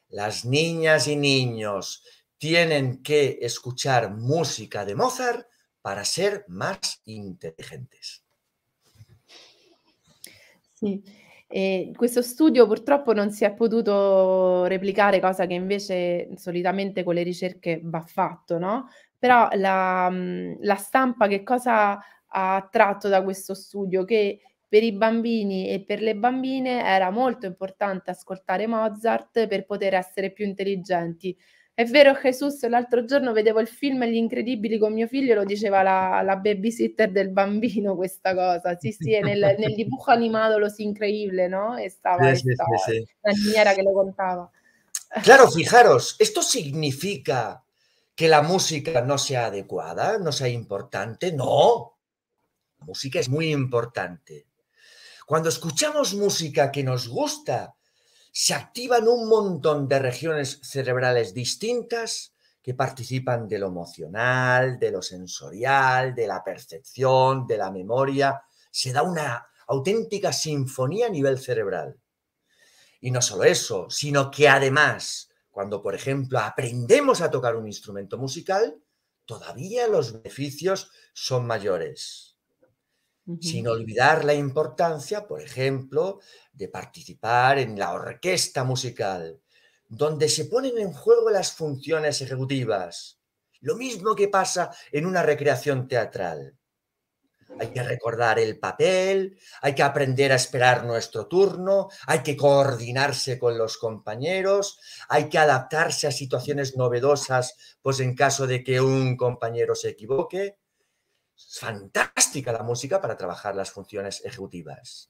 Las niñas y niños tienen que escuchar música de Mozart para ser más inteligentes. Sí. E questo studio purtroppo non si è potuto replicare, cosa che invece solitamente con le ricerche va fatto, no? Però la, mm, la stampa che cosa ha tratto da questo studio? Che per i bambini e per le bambine era molto importante ascoltare Mozart per poter essere più intelligenti. È vero el l'altro giorno vedevo il film Gli Incredibili con mio figlio, lo diceva la, la babysitter del bambino questa cosa, Sí, sí, en nel, dibujo animado Los Increíble, ¿no? Estaba, la niñera que lo contaba. Claro, fijaros, esto significa que la música no sea adecuada, no sea importante, no. La música es muy importante. Cuando escuchamos música que nos gusta, se activan un montón de regiones cerebrales distintas que participan de lo emocional, de lo sensorial, de la percepción, de la memoria. Se da una auténtica sinfonía a nivel cerebral. Y no solo eso, sino que además, cuando por ejemplo aprendemos a tocar un instrumento musical, todavía los beneficios son mayores sin olvidar la importancia, por ejemplo, de participar en la orquesta musical, donde se ponen en juego las funciones ejecutivas, lo mismo que pasa en una recreación teatral. Hay que recordar el papel, hay que aprender a esperar nuestro turno, hay que coordinarse con los compañeros, hay que adaptarse a situaciones novedosas, pues en caso de que un compañero se equivoque, Es fantástica la música para trabajar las funciones ejecutivas.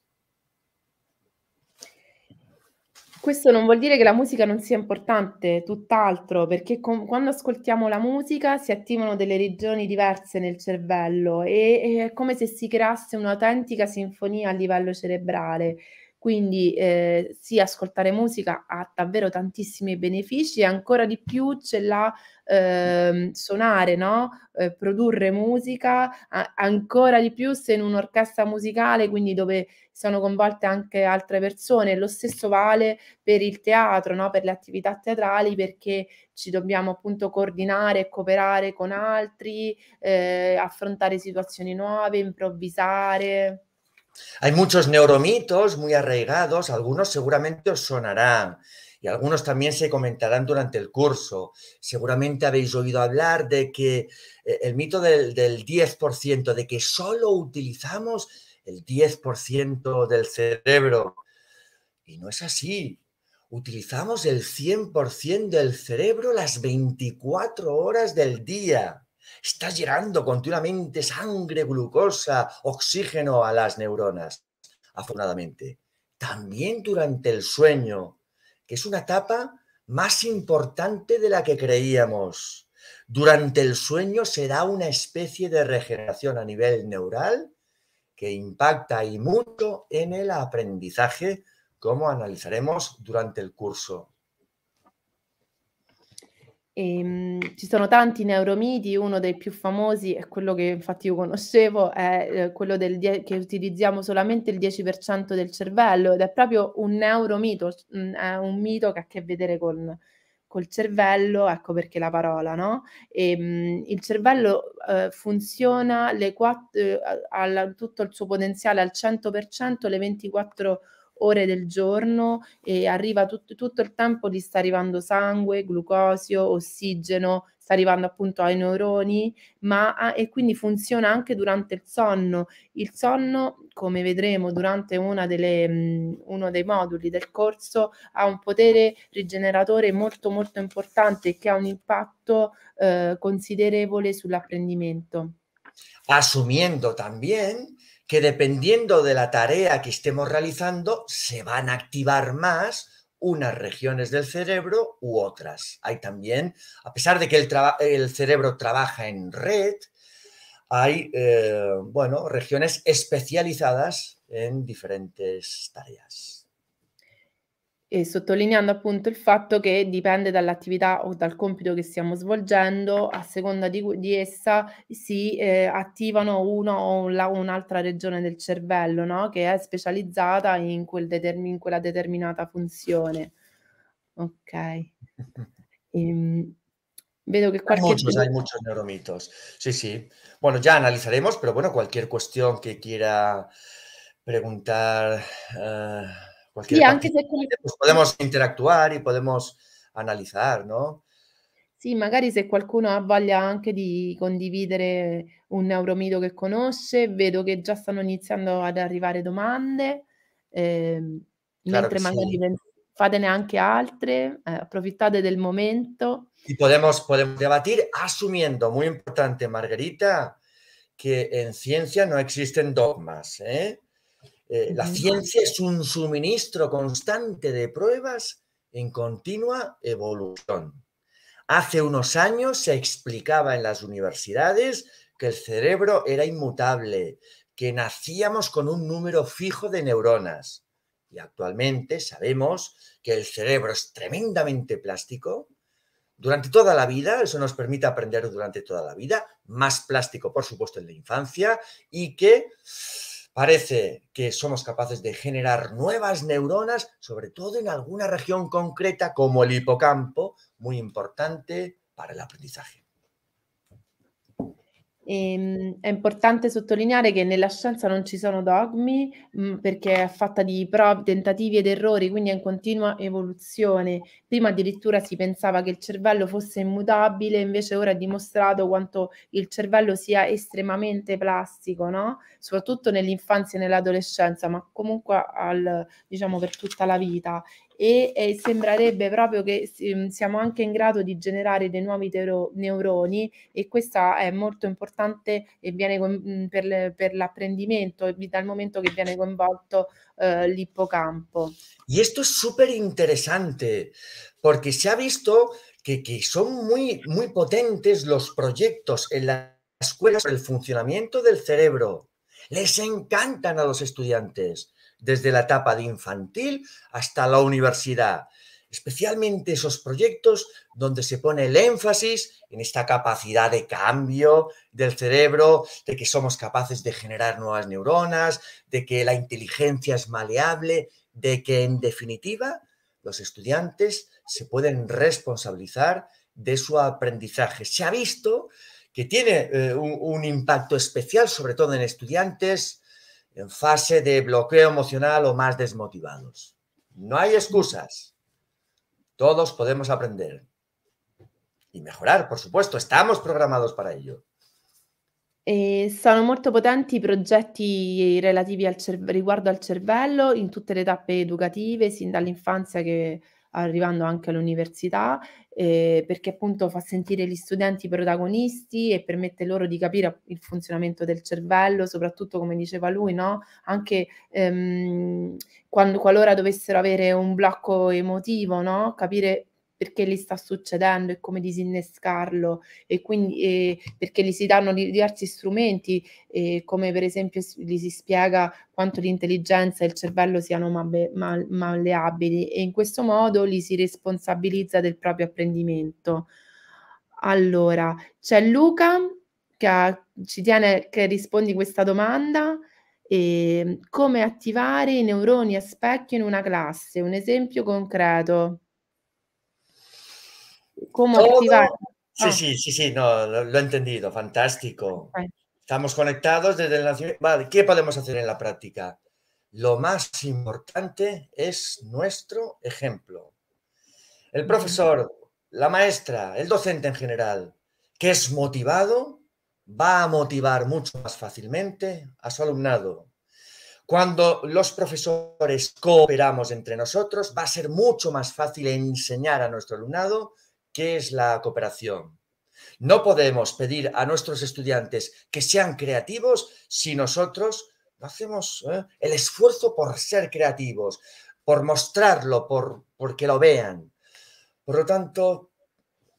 Questo non vuol dire che la musica non sia importante, tutt'altro, perché con, quando ascoltiamo la musica si attivano delle regioni diverse nel cervello e, e è come se si creasse un'autentica sinfonia a livello cerebrale. Quindi eh, sì, ascoltare musica ha davvero tantissimi benefici e ancora di più ce l'ha eh, suonare, no? eh, produrre musica, a- ancora di più se in un'orchestra musicale, quindi dove sono coinvolte anche altre persone. Lo stesso vale per il teatro, no? per le attività teatrali, perché ci dobbiamo appunto coordinare e cooperare con altri, eh, affrontare situazioni nuove, improvvisare. Hay muchos neuromitos muy arraigados, algunos seguramente os sonarán y algunos también se comentarán durante el curso. Seguramente habéis oído hablar de que eh, el mito del, del 10%, de que solo utilizamos el 10% del cerebro. Y no es así. Utilizamos el 100% del cerebro las 24 horas del día. Estás llegando continuamente sangre, glucosa, oxígeno a las neuronas, afortunadamente. También durante el sueño, que es una etapa más importante de la que creíamos. Durante el sueño se da una especie de regeneración a nivel neural que impacta y mucho en el aprendizaje, como analizaremos durante el curso. E, ehm, ci sono tanti neuromiti, uno dei più famosi è quello che infatti io conoscevo, è eh, quello die- che utilizziamo solamente il 10% del cervello ed è proprio un neuromito, mm, è un mito che ha a che vedere con, col cervello, ecco perché la parola, no? E, ehm, mh, il cervello eh, funziona le quatt- eh, al, tutto il suo potenziale al 100% le 24 ore ore del giorno e arriva tut- tutto il tempo ti sta arrivando sangue, glucosio, ossigeno, sta arrivando appunto ai neuroni, ma a- e quindi funziona anche durante il sonno. Il sonno, come vedremo durante delle, mh, mm, uno dei moduli del corso, ha un potere rigeneratore molto molto importante che ha un impatto eh, considerevole sull'apprendimento. asumiendo también que dependiendo de la tarea que estemos realizando, se van a activar más unas regiones del cerebro u otras. Hay también, a pesar de que el, cerebro trabaja en red, hay eh, bueno, regiones especializadas en diferentes tareas. eh, sottolineando appunto il fatto che dipende dall'attività o dal compito che stiamo svolgendo, a seconda di, di essa si eh, attivano una o la, un'altra regione del cervello no? che è specializzata in, quel determin- in quella determinata funzione. Ok. Ehm, vedo que muchos, hay muchos neuromitos. Sí, sí. Bueno, ya analizaremos, pero bueno, cualquier cuestión que quiera preguntar. Uh... Cualquier sí, anche se... Pues podemos analizar, podemos no? Sí, magari se qualcuno ha voglia anche di condividere un neuromido che conosce, vedo che già stanno iniziando ad arrivare domande, eh, claro mentre magari fatene anche altre, eh, approfittate del momento. Y podemos, podemos debatir asumiendo, muy importante Margarita, que en ciencia no existen dogmas, ¿eh? Eh, la ciencia es un suministro constante de pruebas en continua evolución. Hace unos años se explicaba en las universidades que el cerebro era inmutable, que nacíamos con un número fijo de neuronas. Y actualmente sabemos que el cerebro es tremendamente plástico. Durante toda la vida, eso nos permite aprender durante toda la vida, más plástico, por supuesto, en la infancia, y que Parece que somos capaces de generar nuevas neuronas, sobre todo en alguna región concreta como el hipocampo, muy importante para el aprendizaje. E, ehm, è importante sottolineare che nella scienza non ci sono dogmi mh, mm, perché è fatta di prove, tentativi ed errori, quindi è in continua evoluzione. Prima addirittura si pensava che il cervello fosse immutabile, invece ora è dimostrato quanto il cervello sia estremamente plastico, no? soprattutto nell'infanzia e nell'adolescenza, ma comunque al, diciamo, per tutta la vita e eh, sembrerebbe proprio che ehm, siamo anche in grado di generare dei nuovi teuro- neuroni e questa è molto importante e viene con- mm, per, le- per, l'apprendimento dal momento che viene coinvolto eh, el hipocampo. Y esto es súper interesante porque se ha visto che, que son muy, muy potentes los proyectos en las escuelas sobre del cerebro. Les encantan a los estudiantes. desde la etapa de infantil hasta la universidad. Especialmente esos proyectos donde se pone el énfasis en esta capacidad de cambio del cerebro, de que somos capaces de generar nuevas neuronas, de que la inteligencia es maleable, de que en definitiva los estudiantes se pueden responsabilizar de su aprendizaje. Se ha visto que tiene eh, un, impacto especial, sobre todo en estudiantes en fase de bloqueo emocional o más desmotivados. No hay excusas. Todos podemos aprender y mejorar, por supuesto, estamos programados para ello. Son eh, sono molto potenti i progetti relativi al riguardo al cervello in tutte le tappe educative, sin dall'infanzia che arrivando anche all'università eh, perché appunto fa sentire gli studenti protagonisti e permette loro di capire il funzionamento del cervello, soprattutto come diceva lui, no? anche ehm, quando, qualora dovessero avere un blocco emotivo, no? capire perché gli sta succedendo e come disinnescarlo e quindi eh, perché gli si danno diversi strumenti eh, come per esempio gli si spiega quanto l'intelligenza e il cervello siano mabe, mal, malleabili e in questo modo li si responsabilizza del proprio apprendimento. Allora, c'è Luca che ha, ci tiene che rispondi questa domanda. Eh, come attivare i neuroni a specchio in una classe? Un esempio concreto. Ah. Sí, sí, sí, sí, lo, he entendido, fantástico. Estamos conectados desde la nacimiento. ¿qué podemos hacer en la práctica? Lo más importante es nuestro ejemplo. El profesor, la maestra, el docente en general, que es motivado, va a motivar mucho más fácilmente a su alumnado. Cuando los profesores cooperamos entre nosotros, va a ser mucho más fácil enseñar a nuestro alumnado ¿Qué es la cooperación? No podemos pedir a nuestros estudiantes que sean creativos si nosotros no hacemos ¿eh? el esfuerzo por ser creativos, por mostrarlo, por, lo vean. Por lo tanto,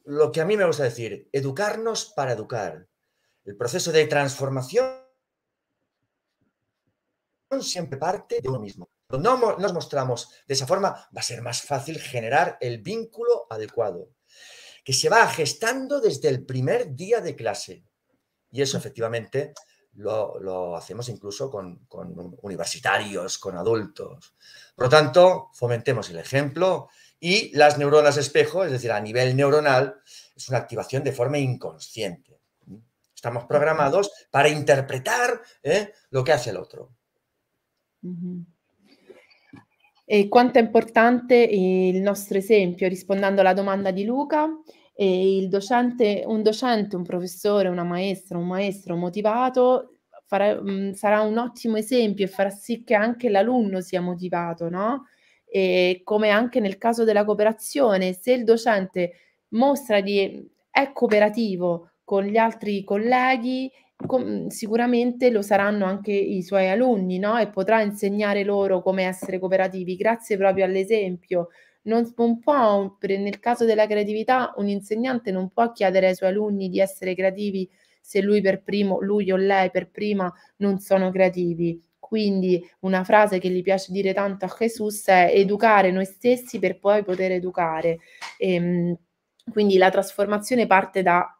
lo que a mí me gusta decir, educarnos para educar. El proceso de transformación siempre parte de uno mismo. Cuando no nos mostramos de esa forma, va a ser más fácil generar el vínculo adecuado que se va gestando desde el primer día de clase. Y eso efectivamente lo, hacemos incluso con, universitarios, con adultos. Por lo tanto, fomentemos el ejemplo y las neuronas espejo, es decir, a nivel neuronal, es una activación de forma inconsciente. Estamos programados para interpretar ¿eh? lo que hace el otro. E quanto è importante il nostro esempio, rispondendo alla domanda di Luca, docente, un docente, un professore, una maestra, un maestro motivato farà, mh, mm, sarà un ottimo esempio e farà sì che anche l'alunno sia motivato, no? E come anche nel caso della cooperazione, se il docente mostra di è cooperativo con gli altri colleghi com- sicuramente lo saranno anche i suoi alunni no? e potrà insegnare loro come essere cooperativi grazie proprio all'esempio. Non, non può, nel caso della creatività, un insegnante non può chiedere ai suoi alunni di essere creativi se lui per primo, lui o lei per prima non sono creativi. Quindi una frase che gli piace dire tanto a Gesù è educare noi stessi per poi poter educare. E, ehm, quindi la trasformazione parte da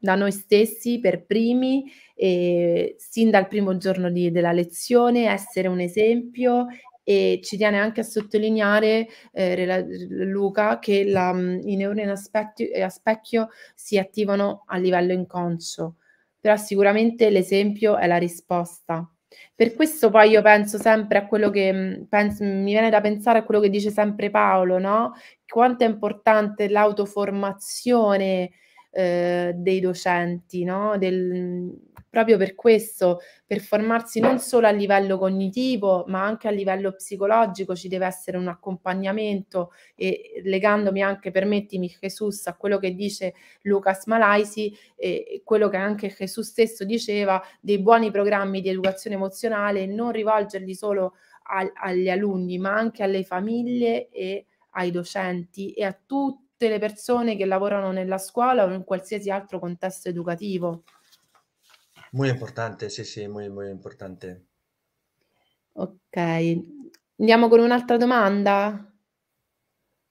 da noi stessi per primi, e sin dal primo giorno di, della lezione, essere un esempio e ci tiene anche a sottolineare eh, Luca che la, mm, i neuroni a specchio si attivano a livello inconscio, però sicuramente l'esempio è la risposta. Per questo poi io penso sempre a quello che mm, penso, mi viene da pensare a quello che dice sempre Paolo, no? Quanto è importante l'autoformazione eh, dei docenti, no? Del, proprio per questo, per formarsi non solo a livello cognitivo, ma anche a livello psicologico ci deve essere un accompagnamento e legandomi anche, permettimi, Gesù, a quello che dice Lucas Malaisi e quello che anche Gesù stesso diceva, dei buoni programmi di educazione emozionale, non rivolgerli solo al, agli alunni, ma anche alle famiglie e ai docenti e a tutti tutte le persone che lavorano nella scuola o in qualsiasi altro contesto educativo. Molto importante, sì, sì, molto, importante. Ok, andiamo con un'altra domanda.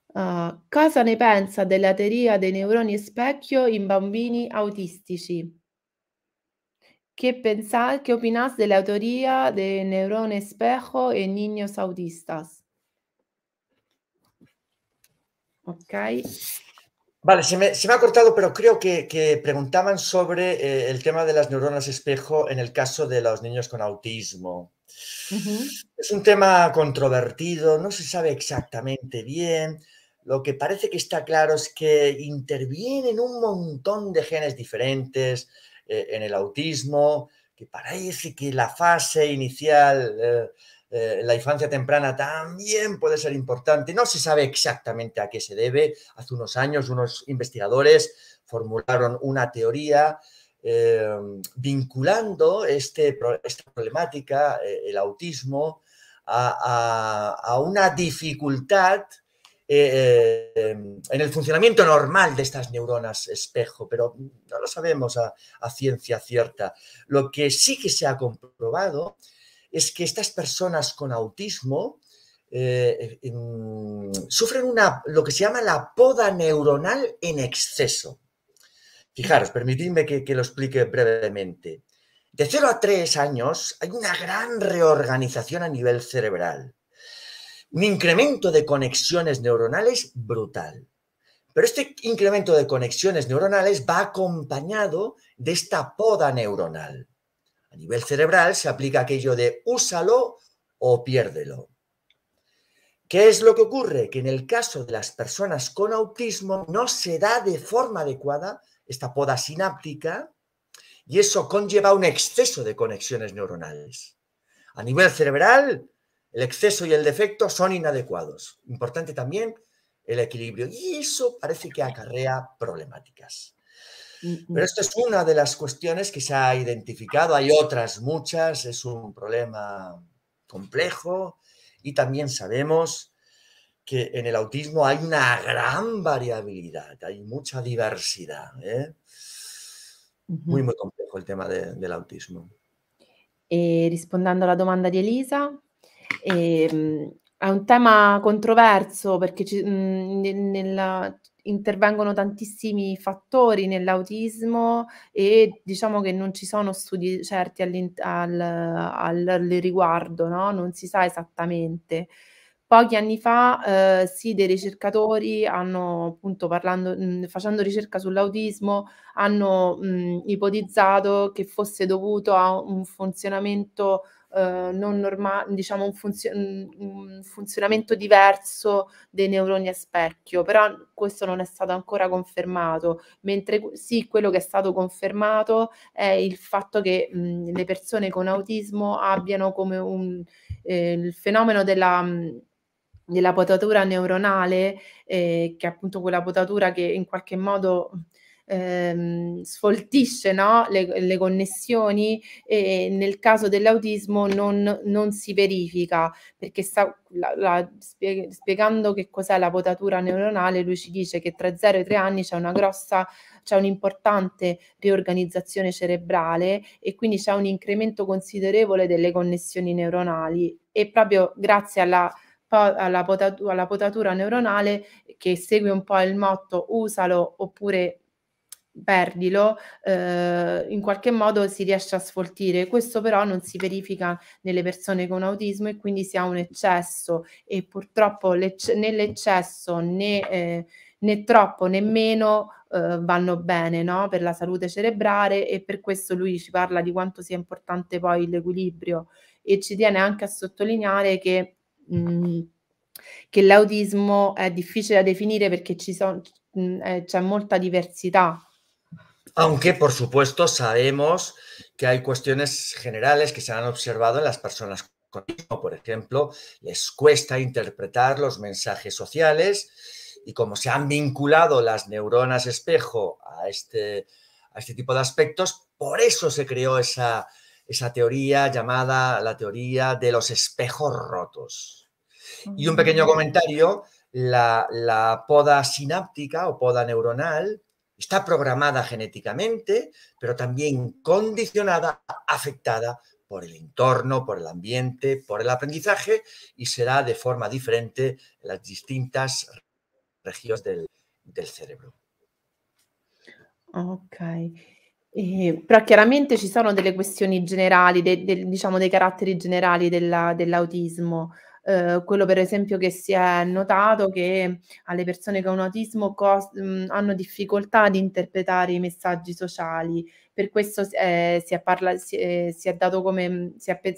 Uh, cosa ne pensa della teoria dei neuroni e specchio in bambini autistici? Che, pensa, che opinas della teoria neuroni e specchio in niños autistas? Ok. Vale, se me, ha cortado, pero creo que, preguntaban sobre eh, el tema de las neuronas espejo en el caso de los niños con autismo. Es un tema controvertido, no se sabe exactamente bien. Lo que parece que está claro es que intervienen un montón de genes diferentes eh, en el autismo, que parece que la fase inicial... Eh, eh, la infancia temprana también puede ser importante. No se sabe exactamente a qué se debe. Hace unos años unos investigadores formularon una teoría eh, vinculando este esta problemática, eh, el autismo, a, una dificultad en el funcionamiento normal de estas neuronas espejo, pero no lo sabemos a, ciencia cierta. Lo que sí que se ha comprobado es que estas personas con autismo eh, sufren una, lo que se llama la poda neuronal en exceso. Fijaros, permitidme que, que lo explique brevemente. De 0 a 3 años hay una gran reorganización a nivel cerebral, un incremento de conexiones neuronales brutal. Pero este incremento de conexiones neuronales va acompañado de esta poda neuronal a nivel cerebral se aplica aquello de úsalo o piérdelo. ¿Qué es lo que ocurre? Que en el caso de las personas con autismo no se da de forma adecuada esta poda sináptica y eso conlleva un exceso de conexiones neuronales. A nivel cerebral, el exceso y el defecto son inadecuados. Importante también el equilibrio y eso parece que acarrea problemáticas. Pero esto es una de las cuestiones que se ha identificado, hay otras muchas, es un problema complejo y también sabemos que en el autismo hay una gran variabilidad, hay mucha diversidad. ¿eh? Muy, muy complejo el tema del autismo. E Respondiendo a la pregunta de Elisa, es ehm, un tema controverso porque en la... intervengono tantissimi fattori nell'autismo e diciamo che non ci sono studi certi al, al riguardo, no? non si sa esattamente. Pochi anni fa, eh, sì, dei ricercatori hanno, appunto, parlando, mh, mm, facendo ricerca sull'autismo, hanno mh, mm, ipotizzato che fosse dovuto a un funzionamento eh, non norma- diciamo un, funzio- un, funzionamento diverso dei neuroni a specchio, però questo non è stato ancora confermato, mentre sì, quello che è stato confermato è il fatto che mh, le persone con autismo abbiano come un, eh, il fenomeno della... Mh, della potatura neuronale, eh, che è appunto quella potatura che in qualche modo ehm, sfoltisce no? le, le, connessioni e nel caso dell'autismo non, non si verifica perché sta, la, la, spiegando che cos'è la potatura neuronale lui ci dice che tra 0 e 3 anni c'è una grossa c'è un'importante riorganizzazione cerebrale e quindi c'è un incremento considerevole delle connessioni neuronali e proprio grazie alla alla, potatura neuronale che segue un po' il motto usalo oppure perdilo, eh, in qualche modo si riesce a sfoltire. Questo però non si verifica nelle persone con autismo e quindi si ha un eccesso e purtroppo né l'eccesso né, eh, né troppo né meno eh, vanno bene no? per la salute cerebrale e per questo lui ci parla di quanto sia importante poi l'equilibrio e ci tiene anche a sottolineare che... Mh, mm, che l'autismo è difficile da definire perché ci sono, mm, eh, c'è molta diversità Aunque, por supuesto, sabemos que hay cuestiones generales que se han observado en las personas con autismo. Por ejemplo, les cuesta interpretar los mensajes sociales y como se han vinculado las neuronas espejo a este, a este tipo de aspectos, por eso se creó esa, teoría llamada la teoría de los espejos rotos. Y un pequeño mm. comentario, la poda sináptica o poda neuronal Está programada genéticamente, pero también condicionada, afectada por el entorno, por el ambiente, por el aprendizaje y será de forma diferente en las distintas regiones del, cerebro. Ok. Eh, pero claramente chiaramente ci sono delle questioni generali, de, de, diciamo dei caratteri generali dell'autismo. Eh, quello per esempio che si è notato che alle persone con autismo cos- mh, mm, hanno difficoltà di interpretare i messaggi sociali, per questo si, è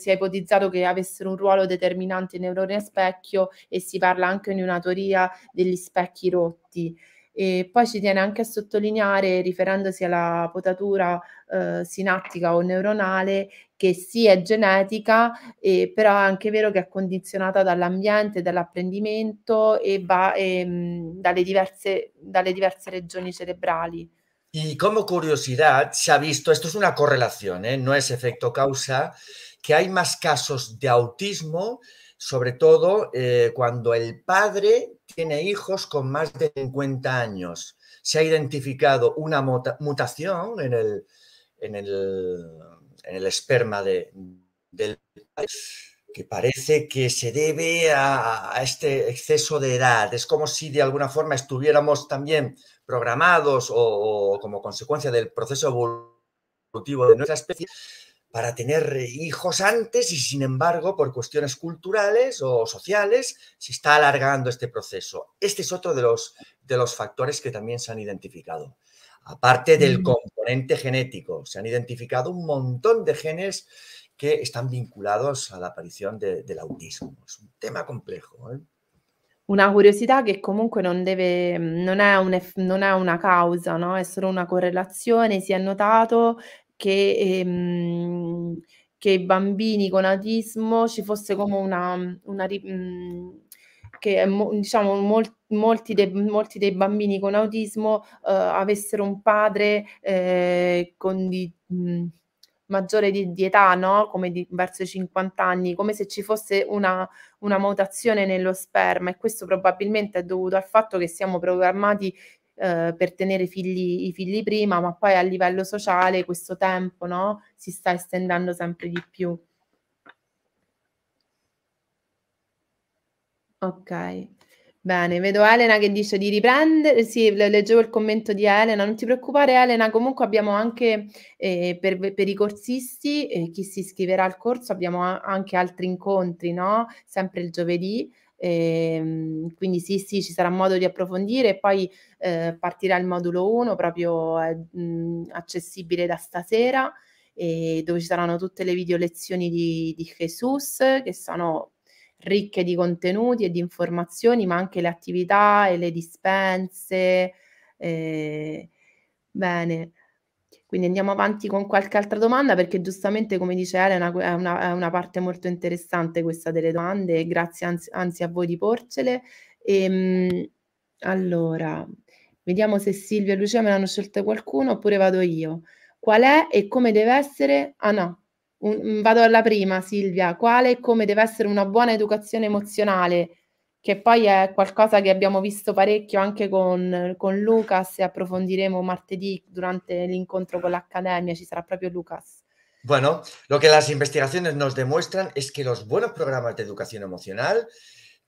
ipotizzato che avessero un ruolo determinante i neuroni a specchio e si parla anche in una teoria degli specchi rotti. E poi ci tiene anche a sottolineare, riferendosi alla potatura eh, sinattica o neuronale, che sì è genetica, eh, però è anche vero che è condizionata dall'ambiente, dall'apprendimento e va ehm, dalle, diverse, dalle diverse regioni cerebrali. Y como curiosidad, se ha visto, esto es una correlación, ¿eh? no es efecto causa, que hay más casos de autismo, sobre todo eh, cuando el padre tiene hijos con más de 50 años. Se ha identificado una mutación en el, en el en el esperma de, del que parece que se debe a, este exceso de edad. Es como si de alguna forma estuviéramos también programados o, como consecuencia del proceso evolutivo de nuestra especie para tener hijos antes y sin embargo por cuestiones culturales o sociales se está alargando este proceso. Este es otro de los, de los factores que también se han identificado aparte del mm. componente genético, se han identificado un montón de genes que están vinculados a la aparición del autismo. Es un tema complejo. ¿eh? Una curiosidad que, comunque non, deve, no è una causa, no? è solo una correlación. Si ha notado que ehm, che i bambini con autismo ci fosse come una mm, che diciamo, mol- molti, de- molti, dei bambini con autismo eh, avessero un padre eh, con di, mh, mm, maggiore di, di età, no? come di, verso i 50 anni, come se ci fosse una, una mutazione nello sperma e questo probabilmente è dovuto al fatto che siamo programmati eh, per tenere figli, i figli prima, ma poi a livello sociale questo tempo no? si sta estendendo sempre di più. Ok. Bene, vedo Elena che dice di riprendere, sì, leggevo il commento di Elena, non ti preoccupare Elena, comunque abbiamo anche eh, per, per, i corsisti, eh, chi si iscriverà al corso, abbiamo a- anche altri incontri, no? Sempre il giovedì, eh, quindi sì, sì, ci sarà modo di approfondire e poi eh, partirà il modulo 1 proprio eh, mh, accessibile da stasera, e dove ci saranno tutte le video lezioni di, di Jesus, che sono ricche di contenuti e di informazioni, ma anche le attività e le dispense. Eh, bene. Quindi andiamo avanti con qualche altra domanda perché giustamente come dice Elena è una, è una parte molto interessante questa delle domande e grazie anzi, anzi, a voi di porcele. E, ehm, allora, vediamo se Silvia e Lucia me l'hanno scelta qualcuno oppure vado io. Qual è e come deve essere? Ah no, un, mm, vado alla prima, Silvia, quale e come deve essere una buona educazione emozionale, che poi è qualcosa che abbiamo visto parecchio anche con, con Lucas e approfondiremo martedì durante l'incontro con l'Accademia. ci sarà proprio Lucas. Bueno, lo che le investigazioni nos demuestran es que i buoni programmi di educazione emocional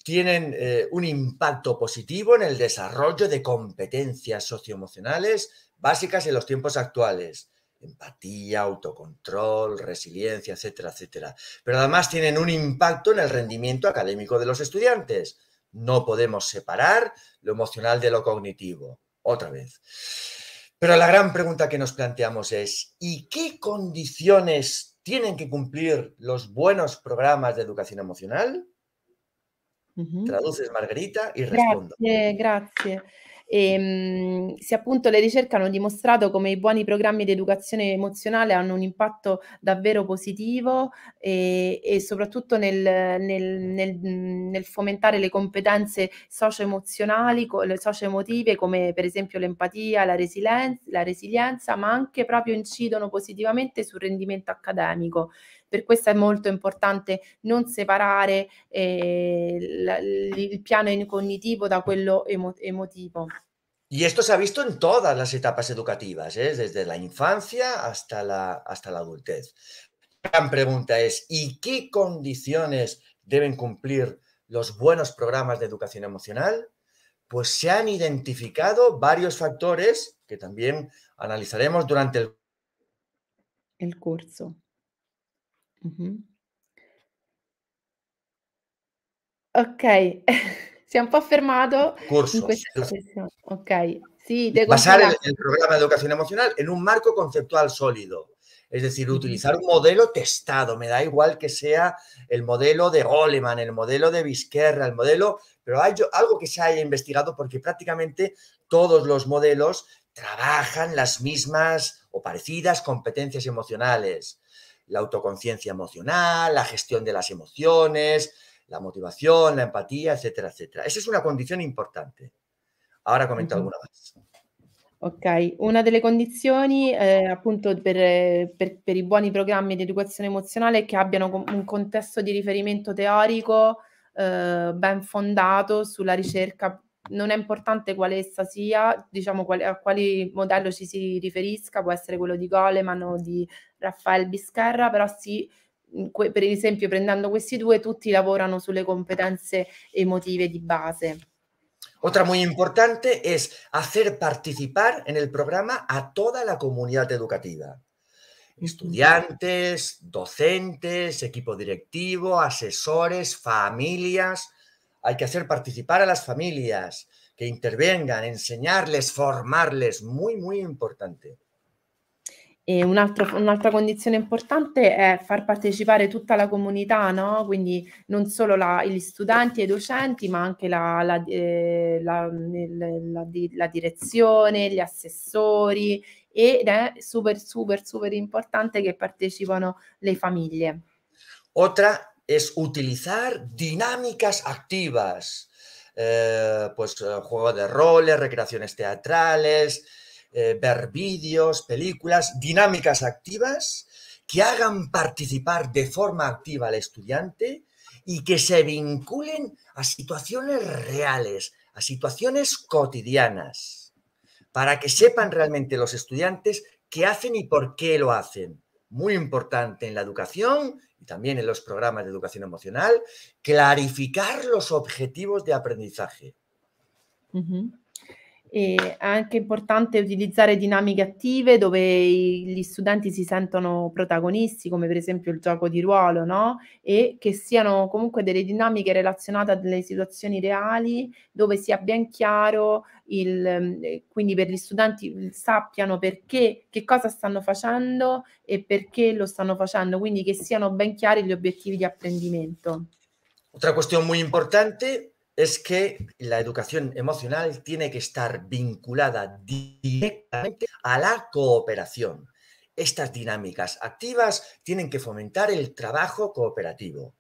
tienen eh, un impacto positivo nel desarrollo di competenze socioemocionali básicas in los tiempos actuales empatía, autocontrol, resiliencia, etcétera, etcétera. Pero además tienen un impacto en el rendimiento académico de los estudiantes. No podemos separar lo emocional de lo cognitivo. Otra vez. Pero la gran pregunta que nos planteamos es, ¿y qué condiciones tienen que cumplir los buenos programas de educación emocional? Traduces, Margarita, y respondo. Gracias, gracias. E, ehm, se appunto le ricerche hanno dimostrato come i buoni programmi di educazione emozionale hanno un impatto davvero positivo e, eh, e soprattutto nel, nel, nel, nel, fomentare le competenze socio-emozionali, socio-emotive come per esempio l'empatia, la, resilienza, la resilienza, ma anche proprio incidono positivamente sul rendimento accademico. Por questo es muy importante no separar el eh, plano il piano cognitivo de quello emotivo. Y esto se ha visto en todas las etapas educativas, ¿eh? desde la infancia hasta la, adultez. La gran pregunta es, ¿y qué condiciones deben cumplir los buenos programas de educación emocional? Pues se han identificado varios factores que también analizaremos durante el curso. Ok Se han un poco Cursos. Ok, sí, Basar el, el, programa de educación emocional en un marco conceptual sólido. Es decir, utilizar un modelo testado. Me da igual que sea el modelo de Goleman, el modelo de Vizquerra, el modelo, pero hay algo que se haya investigado porque prácticamente todos los modelos trabajan las mismas o parecidas competencias emocionales. la autoconciencia emocional, la gestión de las emociones, la motivación, la empatía, etcétera, etcétera. Esa es una condizione importante. Ora commento uh -huh. alguna más. Ok, una delle condizioni eh, appunto per, per, per, i buoni programmi di educazione emozionale è che abbiano un contesto di riferimento teorico eh, ben fondato sulla ricerca non è importante quale essa sia, diciamo quale, a quale modello ci si riferisca, può essere quello di Goleman o di Raffaele Biscarra, però sì, que- per esempio prendendo questi due tutti lavorano sulle competenze emotive di base. Otra muy importante es hacer participar en el programa a toda la comunidad educativa. Estudiantes, docentes, equipo directivo, asesores, familias hay que hacer participar a las familias, que intervengan, enseñarles, formarles, muy, muy importante. E un altro, un'altra condizione importante è far partecipare tutta la comunità, no? quindi non solo la, gli studenti e i docenti, ma anche la, la, eh, la, direzione, gli assessori ed è super, super, super importante che partecipano le famiglie. Otra es utilizar dinámicas activas, eh, pues eh, juego de roles, recreaciones teatrales, eh, ver vídeos, películas, dinámicas activas que hagan participar de forma activa al estudiante y que se vinculen a situaciones reales, a situaciones cotidianas, para que sepan realmente los estudiantes qué hacen y por qué lo hacen muy importante en la educación y también en los programas de educación emocional, clarificar los objetivos de aprendizaje. E è anche importante utilizzare dinamiche attive dove i, gli studenti si sentono protagonisti, come per esempio il gioco di ruolo, no? e che siano comunque delle dinamiche relazionate a delle situazioni reali dove sia ben chiaro, il, mm, quindi per gli studenti mm, sappiano perché, che cosa stanno facendo e perché lo stanno facendo, quindi che siano ben chiari gli obiettivi di apprendimento. Otra questione molto importante es que la educación emocional tiene que estar vinculada directamente a la cooperación. Estas dinámicas activas tienen que fomentar el trabajo cooperativo,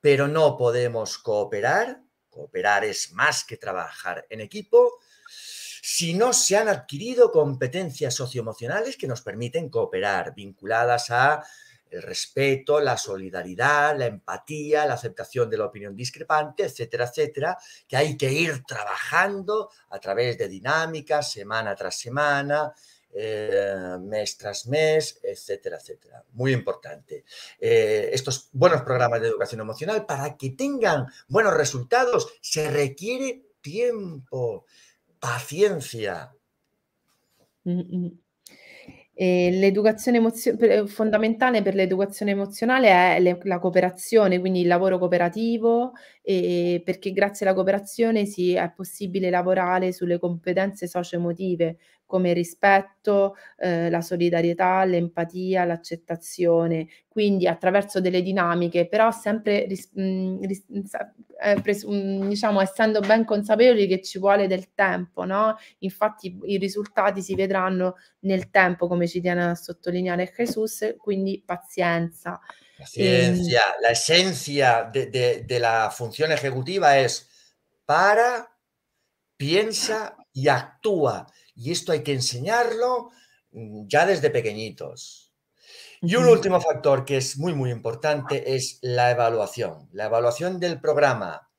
pero no podemos cooperar, cooperar es más que trabajar en equipo, si no se han adquirido competencias socioemocionales que nos permiten cooperar, vinculadas a el respeto, la solidaridad, la empatía, la aceptación de la opinión discrepante, etcétera, etcétera, que hay que ir trabajando a través de dinámicas semana tras semana, eh, mes tras mes, etcétera, etcétera. Muy importante. Eh, estos buenos programas de educación emocional, para que tengan buenos resultados, se requiere tiempo, paciencia. Mm, mm. E l'educazione emozio- per, eh, fondamentale per l'educazione emozionale è le, la cooperazione, quindi il lavoro cooperativo, e, perché grazie alla cooperazione si, è possibile lavorare sulle competenze socio-emotive, come il rispetto, eh, la solidarietà, l'empatia, l'accettazione, quindi attraverso delle dinamiche, però sempre ris- mh, mm, ris- mm, eh, pres- mh, mm, diciamo essendo ben consapevoli che ci vuole del tempo, no? Infatti i risultati si vedranno nel tempo, come ci tiene a sottolineare Jesus, quindi pazienza. Paciencia. Eh, la esencia de, de, de la función ejecutiva para, piensa e attua. y esto hay que enseñarlo mm, ya desde pequeñitos. Y un último factor que es muy, muy importante es la evaluación. La evaluación del programa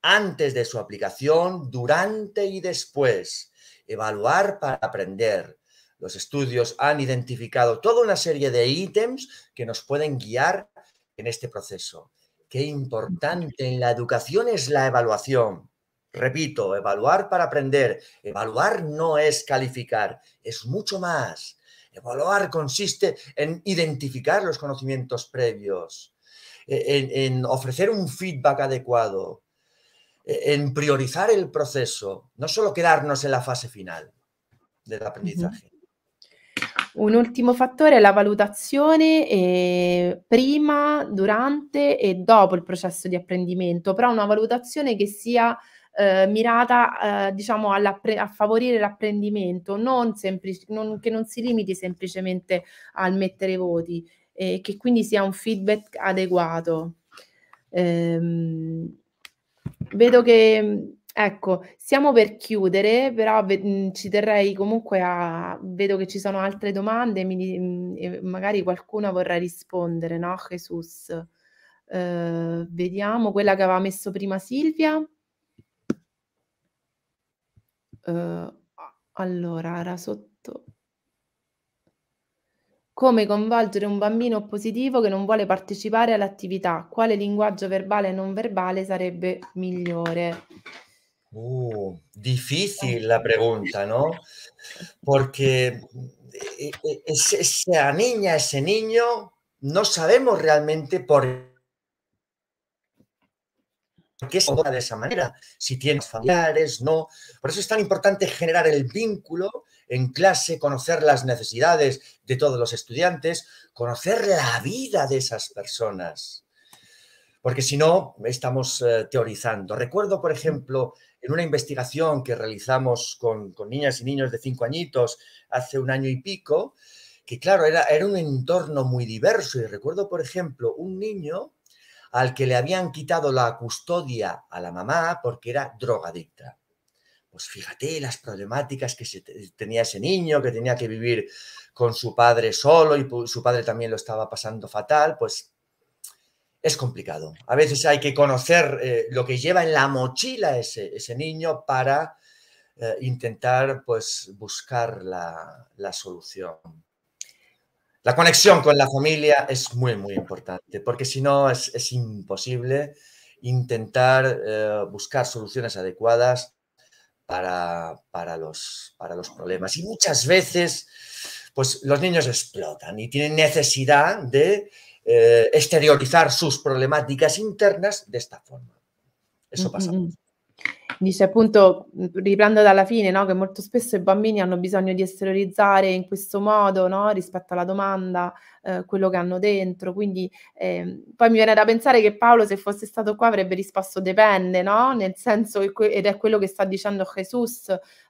antes de su aplicación, durante y después. Evaluar para aprender. Los estudios han identificado toda una serie de ítems que nos pueden guiar en este proceso. Qué importante en la educación es la evaluación. Repito, evaluar para aprender. Evaluar no es calificar, es mucho más. Evaluar consiste en identificar los conocimientos previos, e-, en, ofrecer un feedback adecuado, e-, en priorizar el proceso, no solo quedarnos en la fase final del aprendizaje. Un último factor es la valutazione eh, prima, durante e dopo il processo di apprendimento, però una valutazione que sea... eh, mirata eh, diciamo a favorire l'apprendimento, non non, che non si limiti semplicemente al mettere voti e eh, che quindi sia un feedback adeguato. Ehm, vedo che Ecco, siamo per chiudere, però mm, ci terrei comunque a... Vedo che ci sono altre domande, mi, mm, magari qualcuna vorrà rispondere, no? Jesus? Eh, vediamo quella che aveva messo prima Silvia. Uhm, allora era sotto come coinvolgere un bambino positivo che non vuole partecipare all'attività? Quale linguaggio verbale e non verbale sarebbe migliore? Uh, difícil la pregunta, ¿no? Porque se esa niña, e ese niño, non sappiamo realmente por ¿Por qué se de esa manera? Si tienes familiares, no. Por eso es tan importante generar el vínculo en clase, conocer las necesidades de todos los estudiantes, conocer la vida de esas personas. Porque si no, estamos eh, teorizando. Recuerdo, por ejemplo, en una investigación que realizamos con, niñas y niños de cinco añitos hace un año y pico, que claro, era, era un entorno muy diverso. Y recuerdo, por ejemplo, un niño al que le habían quitado la custodia a la mamá porque era drogadicta. Pues fíjate las problemáticas que se tenía ese niño, que tenía que vivir con su padre solo y su padre también lo estaba pasando fatal, pues es complicado. A veces hay que conocer eh, lo que lleva en la mochila ese, niño para eh, intentar pues, buscar la solución. La conexión con la familia es muy, muy importante, porque si no es, imposible intentar eh, buscar soluciones adecuadas para, los, para los problemas. Y muchas veces, pues los niños explotan y tienen necesidad de eh, exteriorizar sus problemáticas internas de esta forma. Eso pasa. mucho. dice appunto, riprendo dalla fine, no? che molto spesso i bambini hanno bisogno di esteriorizzare in questo modo no? rispetto alla domanda eh, quello che hanno dentro. Quindi eh, poi mi viene da pensare che Paolo, se fosse stato qua, avrebbe risposto dipende, no? Nel senso, ed è quello che sta dicendo Gesù,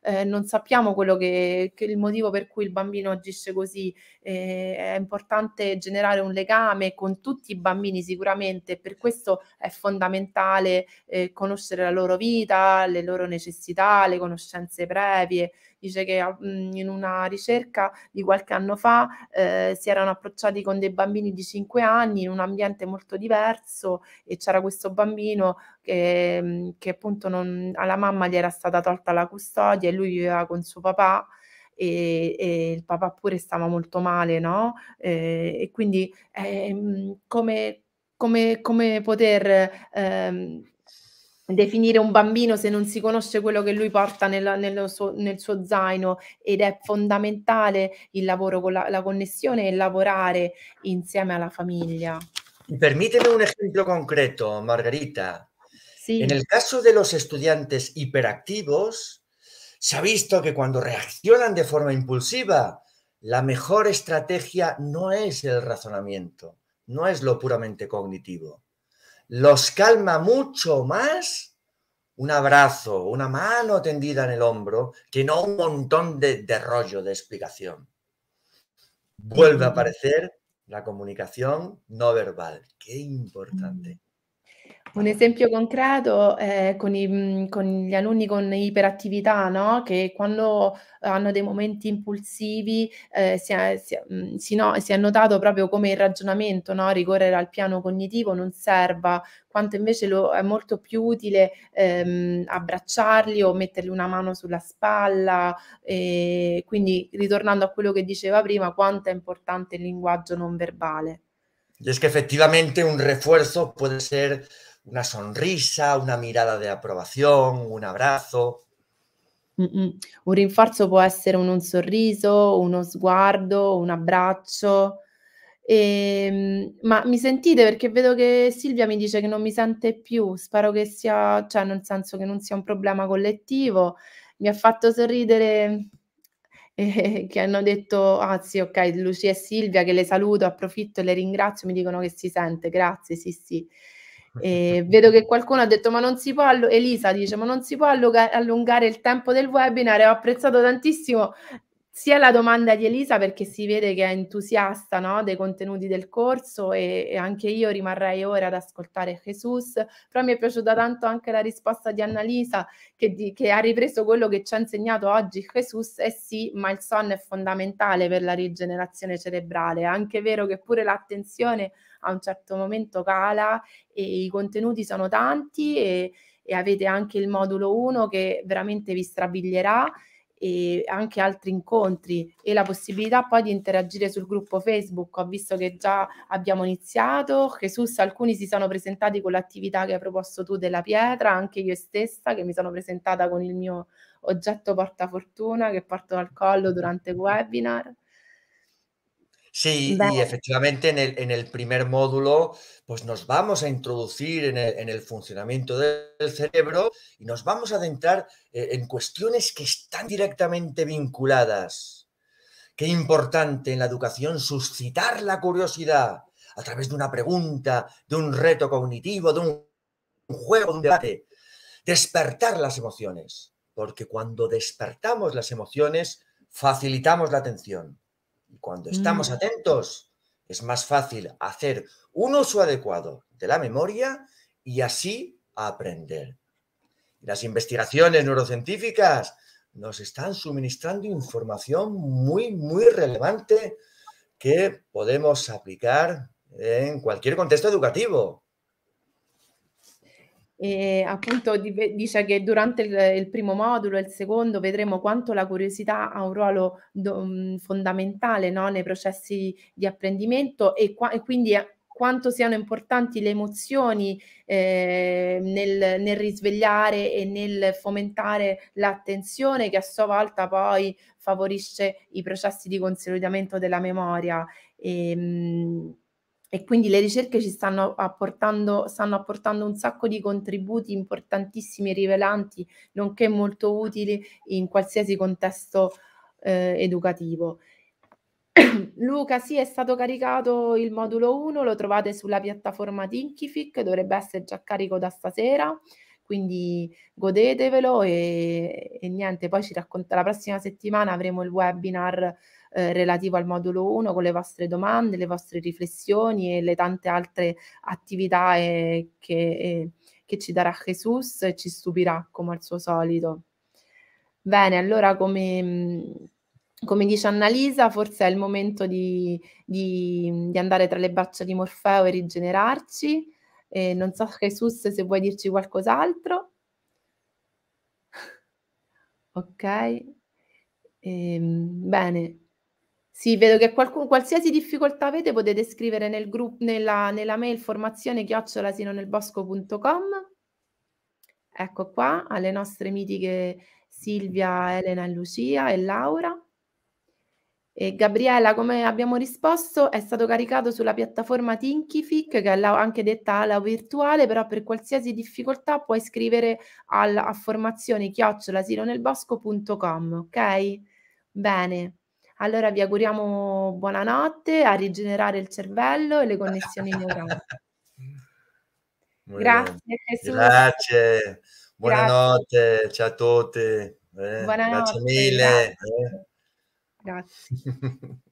eh, non sappiamo quello che, che il motivo per cui il bambino agisce così. Eh, è importante generare un legame con tutti i bambini sicuramente, per questo è fondamentale eh, conoscere la loro vita, le loro necessità, le conoscenze previe dice che mh, mhmm, in una ricerca di qualche anno fa eh, si erano approcciati con dei bambini di 5 anni in un ambiente molto diverso e c'era questo bambino che, mhmm, che appunto non, alla mamma gli era stata tolta la custodia e lui viveva con suo papà. E, e, il papà pure stava molto male, no? Eh, e quindi eh, mhmm, come, come, come, poter ehm, definire un bambino se non si conosce quello che lui porta nel, nel, suo, nel suo, zaino ed è fondamentale il lavoro con la, la, connessione e lavorare insieme alla famiglia. Permíteme un esempio concreto, Margarita. Sí. En el caso de los estudiantes hiperactivos, se ha visto que cuando reaccionan de forma impulsiva, la mejor estrategia no es el razonamiento, no es lo puramente cognitivo, los calma mucho más un abrazo, una mano tendida en el hombro, que no un montón de, rollo de explicación. Vuelve a aparecer la comunicación no verbal. Qué importante. Un esempio concreto eh, con, i, mm, con gli alunni con iperattività, no? che quando hanno dei momenti impulsivi eh, si, è, si, è, mm, si, no, si, è, notato proprio come il ragionamento, no? ricorrere al piano cognitivo non serva, quanto invece lo, è molto più utile ehm, abbracciarli o mettergli una mano sulla spalla. E quindi ritornando a quello che diceva prima, quanto è importante il linguaggio non verbale. Y es que efectivamente un refuerzo può essere una sonrisa, una mirada di approvazione, un abbraccio. Un rinforzo può essere un, un, sorriso, uno sguardo, un abbraccio. E, ehm, ma mi sentite perché vedo che Silvia mi dice che non mi sente più, spero che sia, cioè nel senso che non sia un problema collettivo, mi ha fatto sorridere eh, che hanno detto, ah sì ok, Lucia e Silvia che le saluto, approfitto e le ringrazio, mi dicono che si sente, grazie, sì sì. E vedo che qualcuno ha detto ma non si può, Elisa dice ma non si può allungare il tempo del webinar, ho apprezzato tantissimo sia la domanda di Elisa perché si vede che è entusiasta no, dei contenuti del corso e, e, anche io rimarrei ora ad ascoltare Jesus, però mi è piaciuta tanto anche la risposta di Annalisa che, di, che ha ripreso quello che ci ha insegnato oggi Jesus e eh sì, ma il sonno è fondamentale per la rigenerazione cerebrale, è anche vero che pure l'attenzione a un certo momento cala e i contenuti sono tanti e, e avete anche il modulo 1 che veramente vi strabilierà e anche altri incontri e la possibilità poi di interagire sul gruppo Facebook. Ho visto che già abbiamo iniziato, Jesus, alcuni si sono presentati con l'attività che hai proposto tu della pietra, anche io stessa che mi sono presentata con il mio oggetto portafortuna che porto al collo durante il webinar. Sí, y efectivamente en el, primer módulo, pues nos vamos a introducir en el, en el, funcionamiento del cerebro y nos vamos a adentrar eh, en cuestiones que están directamente vinculadas. Qué importante en la educación suscitar la curiosidad a través de una pregunta, de un reto cognitivo, de un juego, de un debate. Despertar las emociones, porque cuando despertamos las emociones, facilitamos la atención cuando estamos mm. atentos, es más fácil hacer un uso adecuado de la memoria y así aprender. Las investigaciones neurocientíficas nos están suministrando información muy, muy relevante que podemos aplicar en cualquier contexto educativo. E appunto dice che durante il, primo modulo e il secondo vedremo quanto la curiosità ha un ruolo do, mhmm, fondamentale no? nei processi di apprendimento e, qua, e quindi quanto siano importanti le emozioni eh, nel, nel, risvegliare e nel fomentare l'attenzione che a sua volta poi favorisce i processi di consolidamento della memoria. E, ehm, e quindi le ricerche ci stanno apportando, stanno apportando un sacco di contributi importantissimi e rivelanti, nonché molto utili in qualsiasi contesto eh, educativo. Luca, sì, è stato caricato il modulo 1, lo trovate sulla piattaforma Thinkific, dovrebbe essere già carico da stasera, quindi godetevelo e, e niente, poi ci racconta la prossima settimana avremo il webinar eh, relativo al modulo 1 con le vostre domande, le vostre riflessioni e le tante altre attività eh, che, eh, che ci darà Gesù e ci stupirà come al suo solito. Bene, allora come mm, come dice Annalisa, forse è il momento di, di, di, andare tra le braccia di Morfeo e rigenerarci. Eh, non so, Jesus, se vuoi dirci qualcos'altro. Ok, eh, bene. Sì, vedo che qualcun, qualsiasi difficoltà avete potete scrivere nel group, nella, nella mail formazione chiocciolasinonelbosco.com. Ecco qua, alle nostre mitiche Silvia, Elena, Lucia e Laura. E Gabriella, come abbiamo risposto, è stato caricato sulla piattaforma Thinkific, che è la, anche detta ala virtuale, però per qualsiasi difficoltà puoi scrivere al, a formazione chiocciolasilo nel bosco.com, ok? Bene. Allora vi auguriamo buonanotte, a rigenerare il cervello e le connessioni neurali. grazie Gesù. Grazie, buonanotte, grazie. ciao a tutti. Eh, buonanotte, grazie mille. grazie. Eh. grazie.